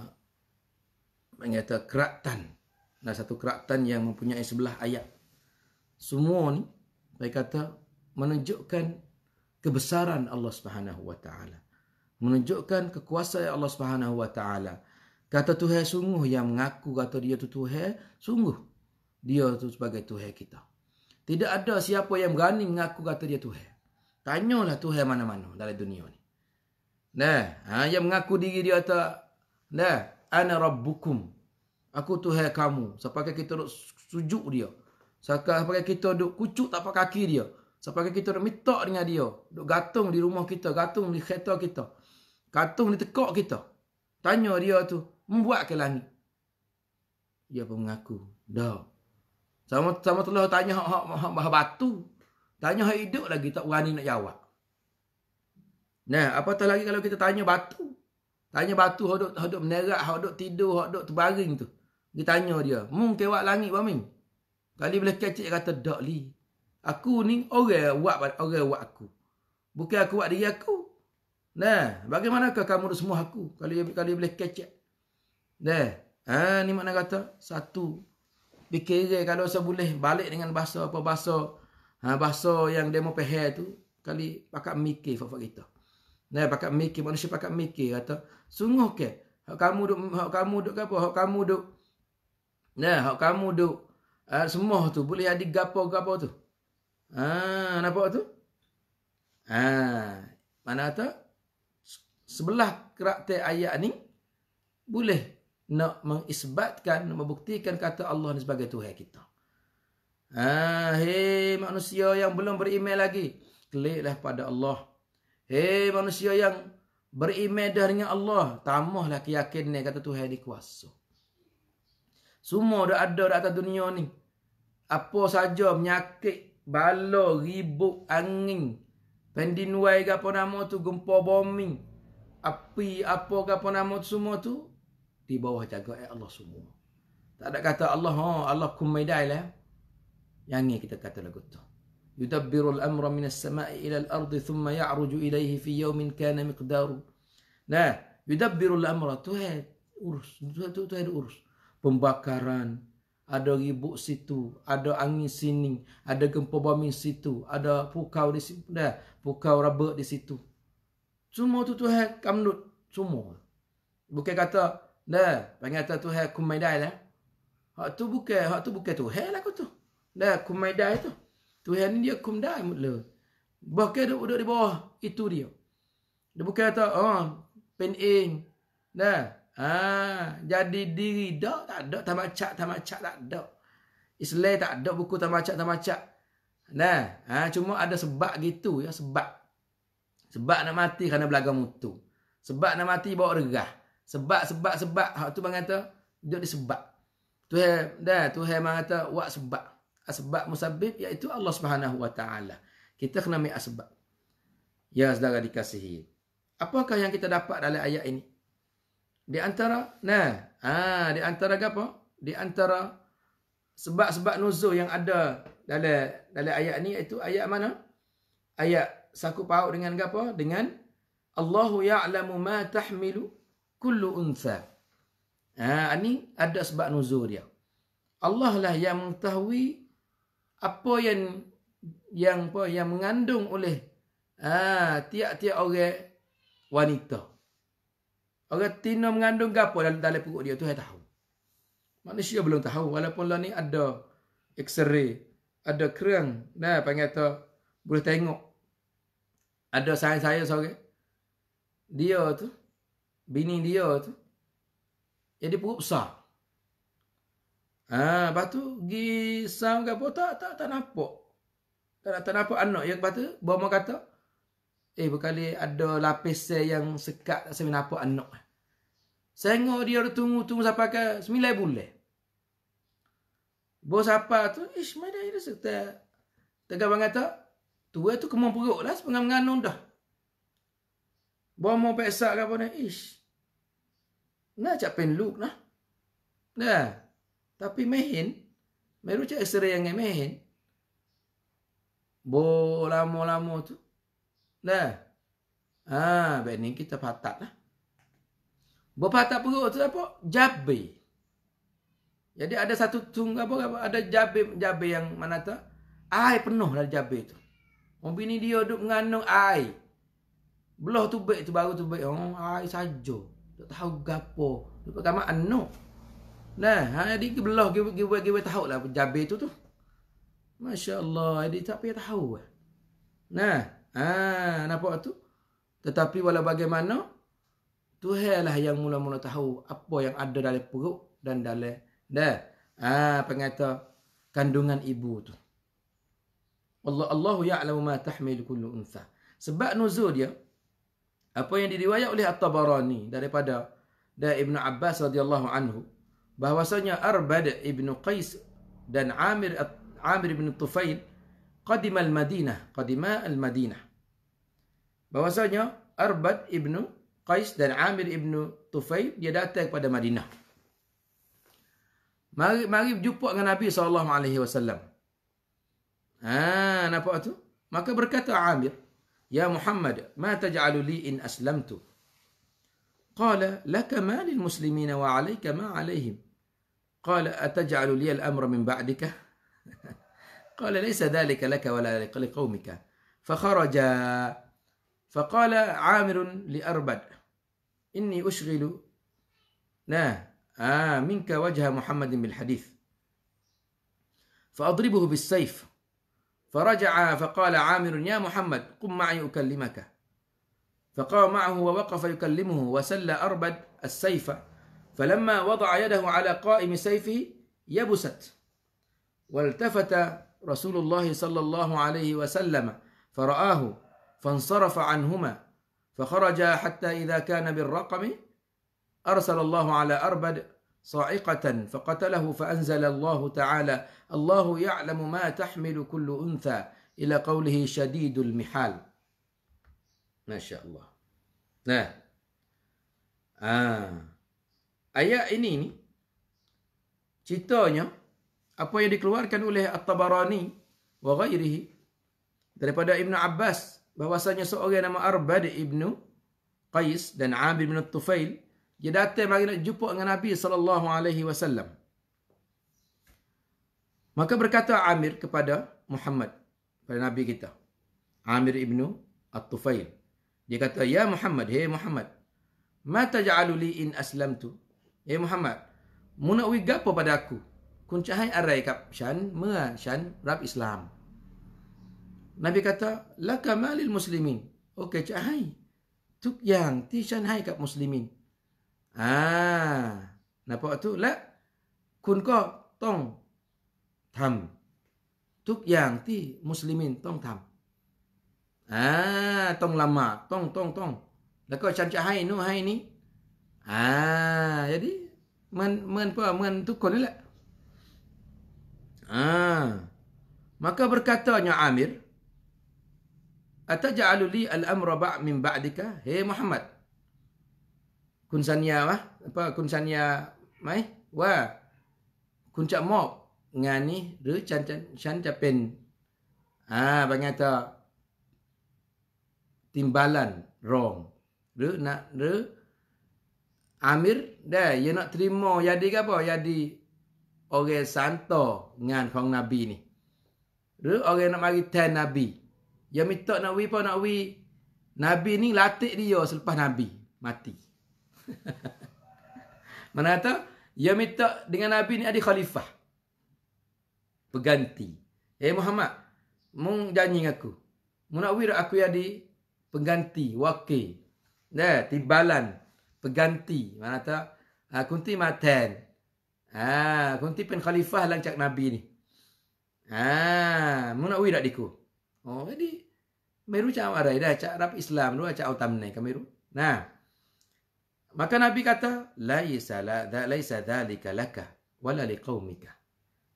mengata keraktan. Nah, satu keraktan yang mempunyai sebelah ayat. Semua ni, saya kata, menunjukkan kebesaran Allah Subhanahu Wa Taala, menunjukkan kekuasaan Allah Subhanahu Wa Taala. Kata Tuhan sungguh yang mengaku kata dia tu Tuhan sungguh dia tu sebagai Tuhan kita. Tidak ada siapa yang berani mengaku kata dia Tuhan. Tanyalah Tuhan mana-mana dalam dunia ni. Nah, ha, yang mengaku diri dia kata, nah, ana rabbukum. Aku Tuhan kamu. Sampai kita duduk sujud dia. Sampai kita duduk kucuk tapak kaki dia. Sampai kita duduk mitok dengan dia. Duduk gantung di rumah kita. Gantung di kereta kita. Gantung di tekok kita. Tanya dia tu. Membuat ke langit. Dia pun mengaku. Dah. Sama sama telah tanya hak hak hak bah batu. Tanya hak hidup lagi tak berani nak jawab. Nah, apatah lagi kalau kita tanya batu. Tanya batu hak duk hak duk menerak, hak duk tidur, hak duk terbaring tu. kita tanya dia, "Mung kewak langit ba min?" Kali boleh kecik kata dak li. Aku ni orang buat orang buat aku. Bukan aku buat diri aku. Nah, bagaimanakah kamu semua aku? Kali kali boleh kecik. Nah, ha, ni makna kata satu fikir kalau saya boleh balik dengan bahasa apa bahasa ha, bahasa yang demo pehe tu kali pakak mikir fak kita nah pakak mikir manusia pakak mikir atau sungguh ke hak kamu duk hak kamu duk apa hak kamu duk nah hak kamu duk uh, semua tu boleh ada gapo-gapo tu ha nampak tu ha mana tu sebelah kerak ayat ni boleh nak mengisbatkan, membuktikan kata Allah ni sebagai Tuhan kita. Ah, hei manusia yang belum beriman lagi, kliklah pada Allah. Hei manusia yang beriman dah dengan Allah, tambahlah keyakinan kata Tuhan ni kuasa. Semua dah ada di atas dunia ni. Apa saja penyakit, bala, ribut, angin, pendinuai ke apa nama tu, gempa bombing, api apa ke apa nama tu, semua tu, di bawah jaga eh, Allah semua. Tak ada kata Allah, ha, Allah kumaidai lah. Yang ni kita kata lagu tu. Yudabbiru amra minas sama'i ila al-ardi thumma ya'ruju ilaihi fi yawmin kana miqdaru. Nah, yudabbiru amra tu hai urus. Tu, tu, tu urus. Pembakaran. Ada ribut situ. Ada angin sini. Ada gempa bumi situ. Ada pukau di situ. Nah, pukau rabak di situ. Semua tu tu hai kamnut. Semua. Bukan kata Dah, panggil atas tu hak kumaidai lah. Hak tu bukan, hak tu bukan tu. Hak lah aku tu. Dah, kumaidai tu. Tu ni dia kumdai mula. Bahkan dia duduk di bawah. Itu dia. Dia bukan kata, oh, pening. Dah. Ah, jadi diri dah tak ada. Tak macak, tak macak, tak ada. Islam tak ada buku tak macak, tak macak. Nah, ha, cuma ada sebab gitu ya, sebab. Sebab nak mati kerana belaga mutu. Sebab nak mati bawa regah. Sebab sebab sebab hak tu bang kata dia disebab. Tuhan dah Tu Tuhan bang kata wa sebab. Asbab musabib iaitu Allah Subhanahu wa taala. Kita kena ambil asbab. Ya saudara dikasihi. Apakah yang kita dapat dalam ayat ini? Di antara nah, ah di antara apa? Di antara sebab-sebab nuzul yang ada dalam dalam ayat ini iaitu ayat mana? Ayat sakup paut dengan apa? Dengan Allahu ya'lamu ma tahmilu kullu untha. Ha, ini ada sebab nuzul dia. Allah lah yang mengetahui apa yang yang apa yang mengandung oleh ha, tiap-tiap orang wanita. Orang tina mengandung gapo dalam dalam perut dia tu tahu. Manusia belum tahu walaupun lah ni ada x-ray, ada kerang, nah panggil tu boleh tengok. Ada saya saya seorang dia tu bini dia tu jadi ya, perut besar. Ah, ha, lepas tu gi sang ke apa tak tak tak nampak. Tak tak, tak nampak anak yang lepas tu mau kata eh berkali ada lapis yang sekat tak sempat nampak anak. Sengo dia tunggu tunggu sampai ke 9 bulan. Bos apa tu? Ish, mana dia sekat. Tegak bang kata, tua tu kemun perut lah sepengang dah. Bawa mau pesa ke apa ni? Ish. Nah, cak pen look nah. Dah. Tapi mehin. Meru cak esere yang mehin. Bo lama-lama tu. Dah. Ah, baik ni kita patat lah. Bo patat perut tu apa? Jabe. Jadi ada satu tung apa, apa? ada jabe jabe yang mana tu? Air penuh dari lah jabe tu. Mobil ni dia duduk mengandung air. Belah tu baik tu baru tu baik. Oh, hai saja. Tak tahu gapo. Tak kama anu. Nah, ha di belah gi gi gi tahu lah jabe tu tu. Masya-Allah, dia tak payah tahu. Lah. Nah, ha nampak tu? Tetapi wala bagaimana Tuhailah yang mula-mula tahu apa yang ada dalam perut dan dalam dah. Ha, pengata kandungan ibu tu. Allah Allahu ya'lamu ma tahmil kullu unsa. Sebab nuzul dia, apa yang diriwayat oleh At-Tabarani daripada dari Ibnu Abbas radhiyallahu anhu bahwasanya Arbad Ibnu Qais dan Amir Amir bin Tufail qadima al-Madinah qadima al-Madinah bahwasanya Arbad Ibnu Qais dan Amir Ibnu Tufail dia datang kepada Madinah mari mari jumpa dengan Nabi saw. alaihi wasallam ha nampak tu maka berkata Amir يا محمد ما تجعل لي إن أسلمت قال لك ما للمسلمين وعليك ما عليهم قال أتجعل لي الأمر من بعدك (laughs) قال ليس ذلك لك ولا لقومك فخرج فقال عامر لأربد إني أشغل لا آه منك وجه محمد بالحديث فأضربه بالسيف فرجع فقال عامر يا محمد قم معي أكلمك فقام معه ووقف يكلمه وسل أربد السيف فلما وضع يده على قائم سيفه يبست والتفت رسول الله صلى الله عليه وسلم فرآه فانصرف عنهما فخرج حتى إذا كان بالرقم أرسل الله على أربد صاعقة فقتله فأنزل الله تعالى الله يعلم ما تحمل كل أنثى Ila قوله شديد المحال ما شاء الله نه آه ayat ini ni ceritanya apa yang dikeluarkan oleh At-Tabarani wa ghairihi daripada Ibn Abbas bahwasanya seorang nama Arbad Ibn Qais dan Amir bin Tufail dia datang mari nak jumpa dengan Nabi sallallahu alaihi wasallam Maka berkata Amir kepada Muhammad, pada Nabi kita. Amir ibnu At-Tufail. Dia kata, Ya Muhammad, hey Muhammad. mata taja'alu li in aslam tu. Hey Muhammad, muna wig apa pada aku? Kuncahai arai kap syan, mea syan, rap Islam. Nabi kata, Laka malil muslimin. Okey, cahai. Tuk yang, ti syan hai kap muslimin. Ah, nampak tu? La, kun ko, tong, ทำทุกอย่างที่มุสลิมต้องทำอ่าต้องละหมาดต้องต้องต้องแล้วก็ฉันจะให้นู่นให้นี้อ่าอย่างนี้เหมือนเหมือนพวกเหมือนทุกคนนี่แหละอ่า maka berkata berkatanya Amir ataj'alu li al-amra ba' min ba'dika hey Muhammad kun sanya wah apa kun sanya mai wah kun cak mop งานนี้หรือฉันจะฉันจะเป็นอ่าบางอย่างจะติมบาลันรองหรือนะหรืออามิรเดย์ยังนักทริมโมยาดีก็บอกยาดีโอเคสันโตงานของนบีนี่หรือโอเคนักมากิแทนนบียังมิตโตนักวิปนักวินบีนี่ลัติดิโอสลพนบีมัติมันอะไรต่อยังมิตโตดิงานนบีนี่อดีขลิฟะห peganti. Eh Muhammad, mung janji dengan aku. Mung nak wira aku jadi pengganti, wakil. Ya, eh, timbalan, peganti. Mana tak? Ha, kunti maten. Ha, kunti pen khalifah lancak Nabi ni. Ah, ha, mung nak wira diku. Oh, jadi Meru cak marai dah, cak rap Islam dulu, cak autam ni ke Meru. Nah. Maka Nabi kata, laisa la, laisa dzalika laka wala liqaumika.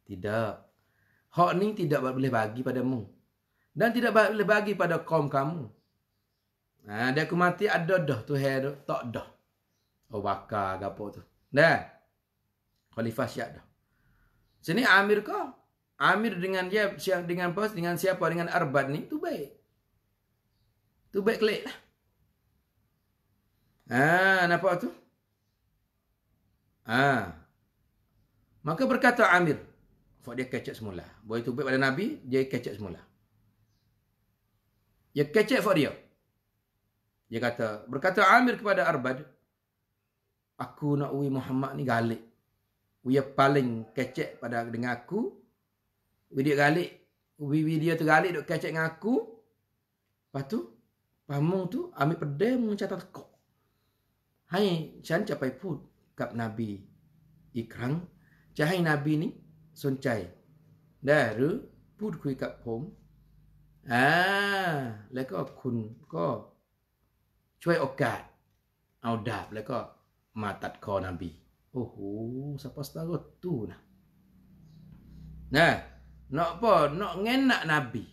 Tidak, Hak ni tidak boleh bagi pada mu Dan tidak boleh bagi pada kaum kamu. Ha, dia aku mati ada dah tu hair tu. Tak dah. Oh bakar ke apa tu. Dah. Khalifah syak dah. Sini Amir kau. Amir dengan dia siang dengan pos dengan siapa dengan Arbad ni tu baik. Tu baik kelik lah. Ha, nampak tu? Ha. Maka berkata Amir, sebab dia kecek semula. Boleh tubik pada Nabi, dia kecek semula. Dia kecek up for dia. Dia kata, berkata Amir kepada Arbad, aku nak uwi Muhammad ni galik. Dia paling catch pada dengan aku. Uwi Dia galik. Uwi Dia tu galik, dia kecek dengan aku. Lepas tu, pamung tu, Amir pedai mencatat kok. Hai, cian capai pun kap Nabi ikrang. Cahai Nabi ni, สนใจได้หรือพูดคุยกับผมอ่าแล้วก็คุณก็ช่วยโอกาส เอาดาบ แล้วก็มาตัดคอนบี โอ้โหสปอสตาก็ตู้นะนะนอกปอนอกเงนนักนบี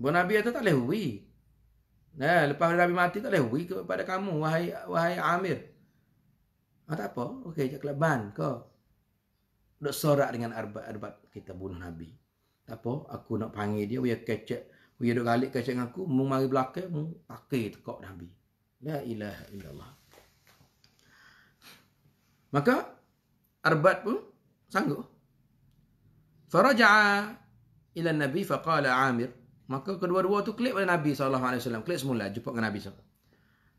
บนนบีอะตะเลหวีนะแล้วพอนบีมาติตะเลหวีก็ไปดะคามูวะฮัยวะฮัยอามิรอะตะปอโอเคจะกลับบ้านก็ Duk sorak dengan arbat-arbat kita bunuh Nabi. Tak apa, aku nak panggil dia, dia kecek. dia duk galik kecek dengan aku, mu mari belakang, mu pakai tekak Nabi. La ilaha illallah. Maka, arbat pun sanggup. Faraja'a ila Nabi faqala Amir. Maka kedua-dua tu klik pada Nabi SAW. Klik semula, jumpa dengan Nabi SAW.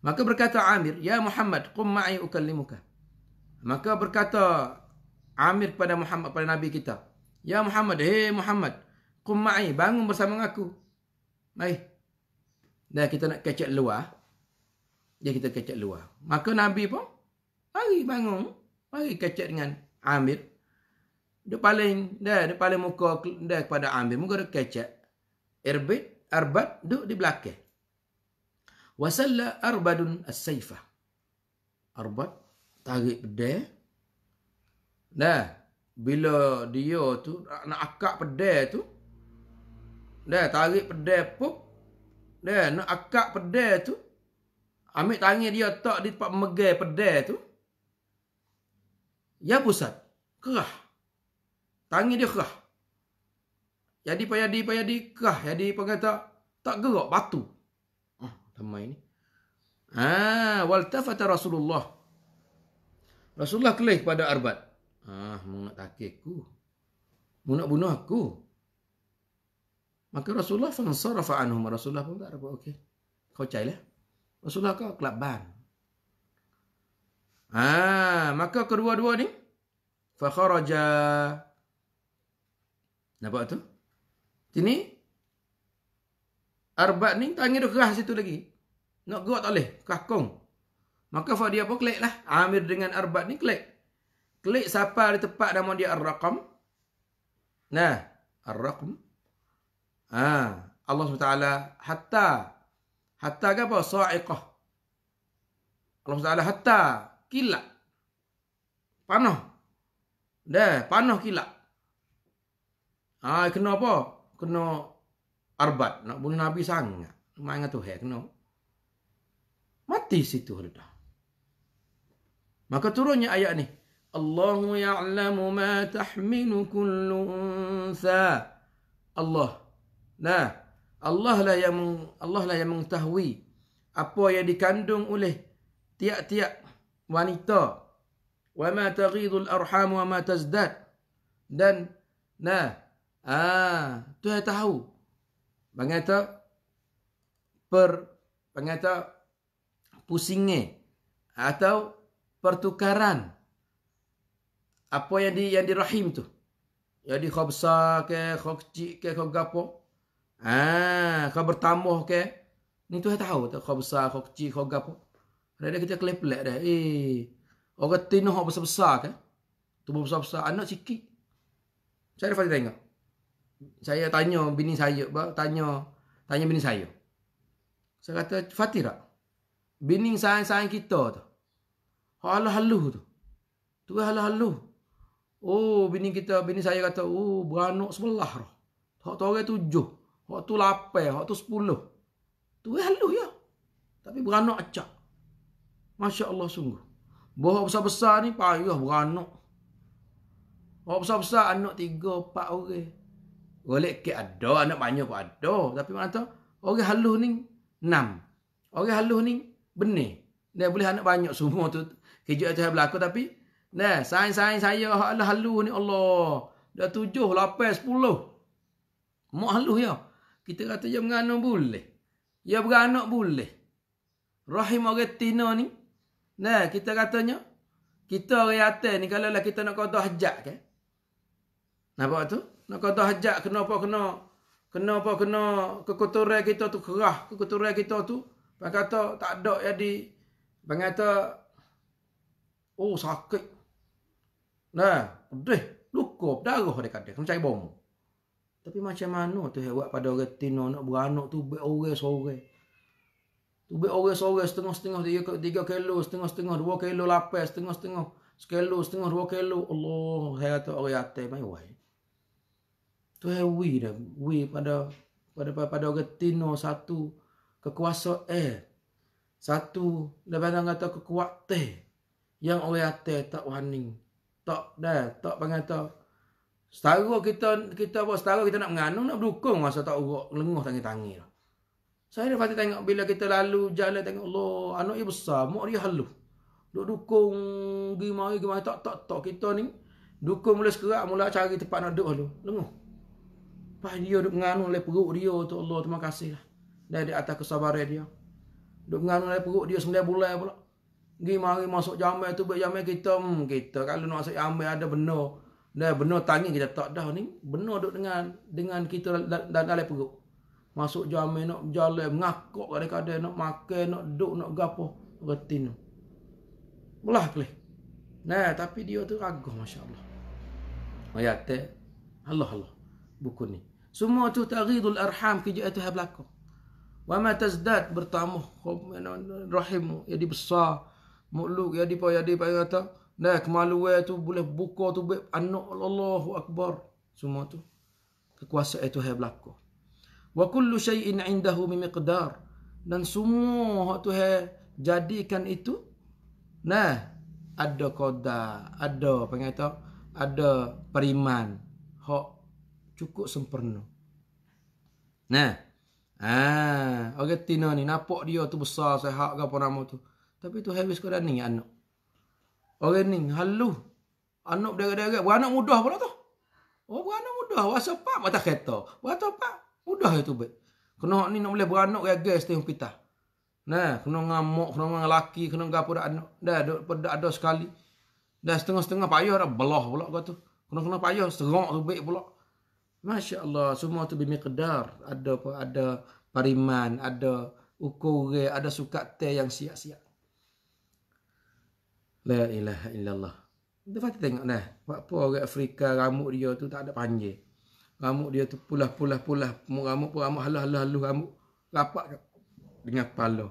Maka berkata Amir, Ya Muhammad, qum ma'i ukallimuka. Maka berkata Amir kepada Muhammad kepada Nabi kita. Ya Muhammad, hey Muhammad, kum ma'i, bangun bersama aku. Mai. Dah kita nak kecek luar. Dia kita kecek luar. Maka Nabi pun mari bangun, mari kecek dengan Amir. Dia paling dah, dia paling muka dah kepada Amir. Muka dia kecek. Erbit, Arbat duduk di belakang. Wasalla Arbadun as-saifah. Arbat tarik pedang Dah. Bila dia tu nak, nak akak pedai tu. Dah tarik pedai pop. Dah nak akak pedai tu. Ambil tangan dia tak di tempat megai pedai tu. Ya pusat. Kerah. Tangan dia kerah. Jadi payah di payah di kerah. Jadi pengata tak gerak batu. Ah, tamai ini, Ah, waltafata Rasulullah. Rasulullah kelih kepada Arbat. Ah, mau nak takikku. Mau nak bunuh aku. Maka Rasulullah fansarafa anhum. Rasulullah pun tak ada Okey. Kau cailah. Rasulullah kau kelabang. Ah, maka kedua-dua ni fa kharaja. Nampak tu? Sini Arbat ni tangi dok kerah situ lagi. Nak gerak tak boleh, kakung. Maka fa dia pun kelik lah. Amir dengan Arbat ni kelik. Klik siapa di tempat nama dia Ar-Raqam. Nah, Ar-Raqam. Ah, Allah SWT hatta. Hatta ke apa? Sa'iqah. Allah SWT hatta. Kilat. Panah. Dah, panah kilat. Ah, kena apa? Kena arbat. Nak bunuh Nabi sangat. Mana tu hek kena. Mati situ redah. Maka turunnya ayat ni. الله يعلم ما تحمل كل أنثى الله لا الله لا يم Allah لا يم تهوي apa yang dikandung oleh tiap-tiap wanita wama taghidul arham wama tazdad dan nah ah tu yang tahu bangata per bangata pusingnya atau pertukaran apa yang di yang di rahim tu yang di khabsa ke khok kecil ke khok gapo ah ha, khok bertambah ke ni tu saya tahu tu khabsa khok kecil khok gapo ada kita kelip-lip dah eh orang tinuh besar-besar ke tubuh besar-besar anak sikit saya dapat tengok saya tanya bini saya tanya tanya bini saya saya kata Fatih tak? Bini sayang-sayang kita tu. Hala halu tu. Tu hala halu. Oh, bini kita, bini saya kata, oh, beranak sebelah roh. Hak tu orang tujuh. Hak tu lapan, hak tu sepuluh. Tu haluh ya. Tapi beranak acak. Masya Allah sungguh. Bawa besar-besar ni, payah beranak. Hak besar-besar, anak tiga, empat orang. Golek ke ada, anak banyak pun ada. Tapi mana tahu, orang haluh ni, enam. Orang haluh ni, benih. Dia boleh anak banyak semua tu. Kejut-kejut berlaku tapi, Nah, sain-sain saya halah halu ni Allah. Dah tujuh, lapan, sepuluh. Mak halu ya. Kita kata dia menganu boleh. Dia beranak boleh. Rahim orang tina ni. Nah, kita katanya. Kita orang atas ni kalau lah kita nak kata hajat ke. Nampak tu? Nak kata hajat kenapa kena. Kenapa kena kekotoran kita tu kerah. Kekotoran kita tu. Bang kata tak ada jadi. Bang kata. Oh sakit. Nah, Duh, lukup darah dia kata. Kena cari bom. Tapi macam mana tu hewat pada orang tino nak beranak tu buat orang sore. Tu buat orang sore setengah-setengah tiga, tiga kilo, setengah-setengah dua kilo lapis, setengah-setengah sekilo, setengah dua kilo. Allah, saya tu orang atas. Mari wai. Tu hewi dah. Wai pada pada pada, pada orang tino satu kekuasaan. Eh. Satu, dia kata kekuatan yang orang atas tak wani tak dah tak tak. setara kita kita buat setara kita nak menganung nak berdukung masa tak urak lenguh tangi-tangi saya dah pasti tengok bila kita lalu jalan tengok Allah anak dia besar mak dia halu duk dukung gimana gimana tak tak tak kita ni dukung mula sekerak mula cari tempat nak duduk dulu lenguh Pak dia duk menganung oleh perut dia tu Allah terima kasih lah dan di atas kesabaran dia duk menganung oleh perut dia sembilan bulan pula Gi mari masuk jamai tu buat jamai kita hmm, kita kalau nak masuk jamai ada benar. ada benar tangi kita tak dah ni. Benar duk dengan dengan kita dan dalam perut. Masuk jamai nak jalan mengakok kadang-kadang nak makan nak duk nak gapo retin. Belah kali. Nah, tapi dia tu agak masya-Allah. Ayat eh Allah Allah buku ni. Semua tu taghidul arham kerja tu hablako. Wa ma tazdad bertambah rahimu jadi besar. Mulu, ya di pa ya di pa kata, nah kemaluan tu boleh buka tu baik anak Allahu akbar. Semua tu. Kekuasaan itu hai belako. Wa kullu shay'in 'indahu bi miqdar. Dan semua hak tu hai jadikan itu nah ada qada, ada pengata, ada periman. Hak cukup sempurna. Nah. Ah, orang okay, tina ni nampak dia tu besar sehat ke apa nama tu. Tapi tu habis kau dah ni anak. Orang ni halu. Anak berderet-deret, buat anak mudah pula tu. Oh, buat mudah, rasa pak mata kereta. Buat pak Mudah itu baik. Kena ni nak boleh buat anak gagal setiap kita. Nah, kena ngamuk, kena ngamuk lelaki, kena gapo dak anak. Dah ada ada sekali. Dah setengah-setengah payah dah belah pula kau tu. Kena-kena payah serak tu baik pula. Masya-Allah, semua tu bimiqdar. Ada Ada pariman, ada ukur ada suka teh yang siap-siap. La ilaha illallah. Kita pasti tengok dah. apa orang Afrika ramuk dia tu tak ada panjang. Ramuk dia tu pulah-pulah-pulah. Ramuk pun ramuk halah-halah-halah ramuk. Rapat dengan kepala.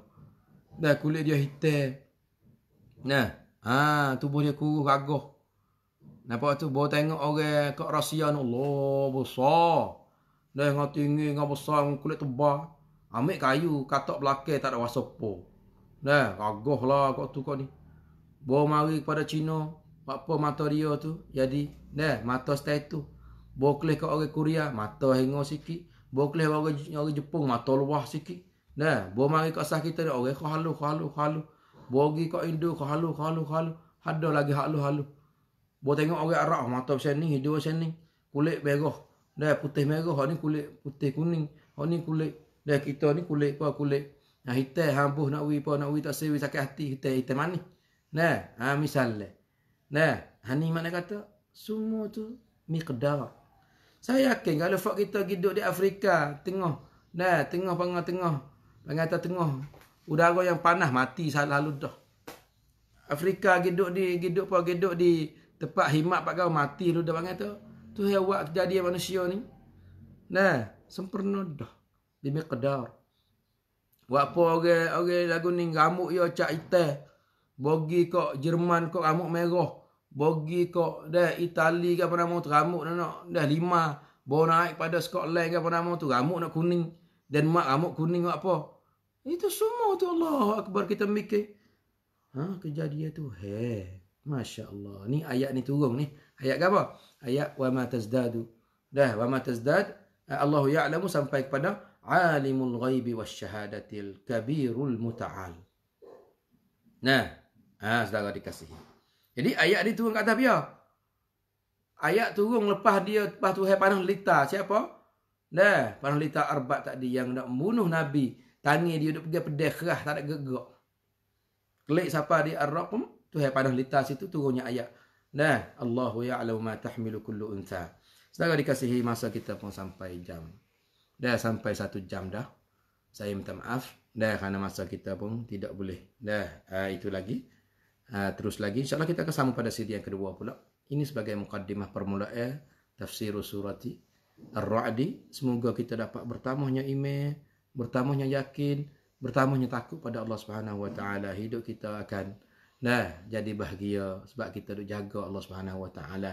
Dah kulit dia hitam. Nah. Ha, tubuh dia kurus gagah. Nampak tu baru tengok orang kat Rusia ni Allah besar. Dah dengan tinggi dengan besar dengan kulit tebal. Ambil kayu katak belakang tak ada rasa apa. Nah, gagahlah kau tu kau ni. Bawa mari kepada Cina Apa mata dia tu Jadi Dah mata statue Bawa kelih ke orang Korea Mata hengah sikit Bawa kelih ke orang, orang Jepun Mata luah sikit Dah Bawa mari ke asah kita ni Orang kau halu Kau halu Kau halu Bawa pergi ke Indo Kau halu Kau halu Kau halu Ada lagi halu Halu Bawa tengok orang Arab Mata macam ni Hidup macam ni Kulit merah Dah putih merah Hak ni kulit putih kuning Hak ni kulit Dah kita ni kulit apa kulit Nah hitam hampuh nak wui apa nak wui tak sewi sakit hati hitam hitam manis Nah, ha, misalnya. Nah, hani mana kata? Semua tu miqdar. Saya yakin kalau fak kita hidup di Afrika, tengah. Nah, tengah pangah tengah. Pangah atas tengah. Udara yang panas mati selalu dah. Afrika hidup di hidup pa hidup di tempat himat pak kau mati lu dah pangah tu. Tu hewan jadi manusia ni. Nah, sempurna dah. Di miqdar. Buat apa orang-orang lagu ni rambut ya cak hitam. Bogi kok Jerman kok rambut merah. Bogi kok dah Itali ke apa nama tu rambut nak nak dah lima baru naik pada Scotland ke apa nama tu rambut nak kuning dan mak rambut kuning apa. Itu semua tu Allah Akbar kita mikir. Ha kejadian tu he. Masya-Allah. Ni ayat ni turun ni. Ayat ke apa? Ayat wa ma tazdadu. Dah wa ma tazdad eh, Allah ya'lamu sampai kepada alimul ghaibi wasyahadatil kabirul muta'al. Nah, Ha, saudara dikasihi. Jadi ayat dia turun kat atas biar. Ayat turun lepas dia, lepas tu panah lita. Siapa? Dah, panah lita arbat tadi yang nak bunuh Nabi. Tangi dia duduk pergi pedih kerah, tak ada gegak. Klik siapa di Arab pun, tu panah lita situ turunnya ayat. Dah, Allahu ya'lamu ma tahmilu kullu unta. Saudara dikasihi masa kita pun sampai jam. Dah sampai satu jam dah. Saya minta maaf. Dah kerana masa kita pun tidak boleh. Dah uh, itu lagi. Ah, terus lagi insyaallah kita akan sambung pada sidi yang kedua pula ini sebagai mukadimah permulaan eh, tafsir surati ar-ra'd semoga kita dapat bertamuhnya iman bertamuhnya yakin bertamuhnya takut pada Allah Subhanahu wa taala hidup kita akan nah jadi bahagia sebab kita duk jaga Allah Subhanahu wa taala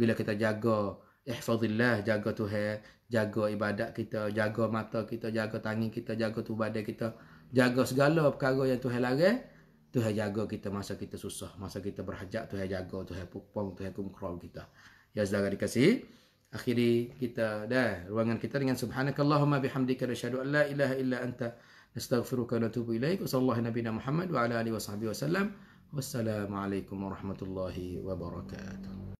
bila kita jaga ihfazillah jaga tuhan jaga ibadat kita jaga mata kita jaga tangan kita jaga tubuh badan kita jaga segala perkara yang tuhan larang Tuhan jaga kita masa kita susah, masa kita berhajat, Tuhan jaga, Tuhan pupung, Tuhan kumkrol kita. Ya saudara dikasi akhiri kita dah ruangan kita dengan subhanakallahumma bihamdika asyhadu an la ilaha illa anta astaghfiruka wa atubu ilaik. Wassallallahu nabi Muhammad wa ala alihi wasahbihi wasallam. Wassalamualaikum warahmatullahi wabarakatuh.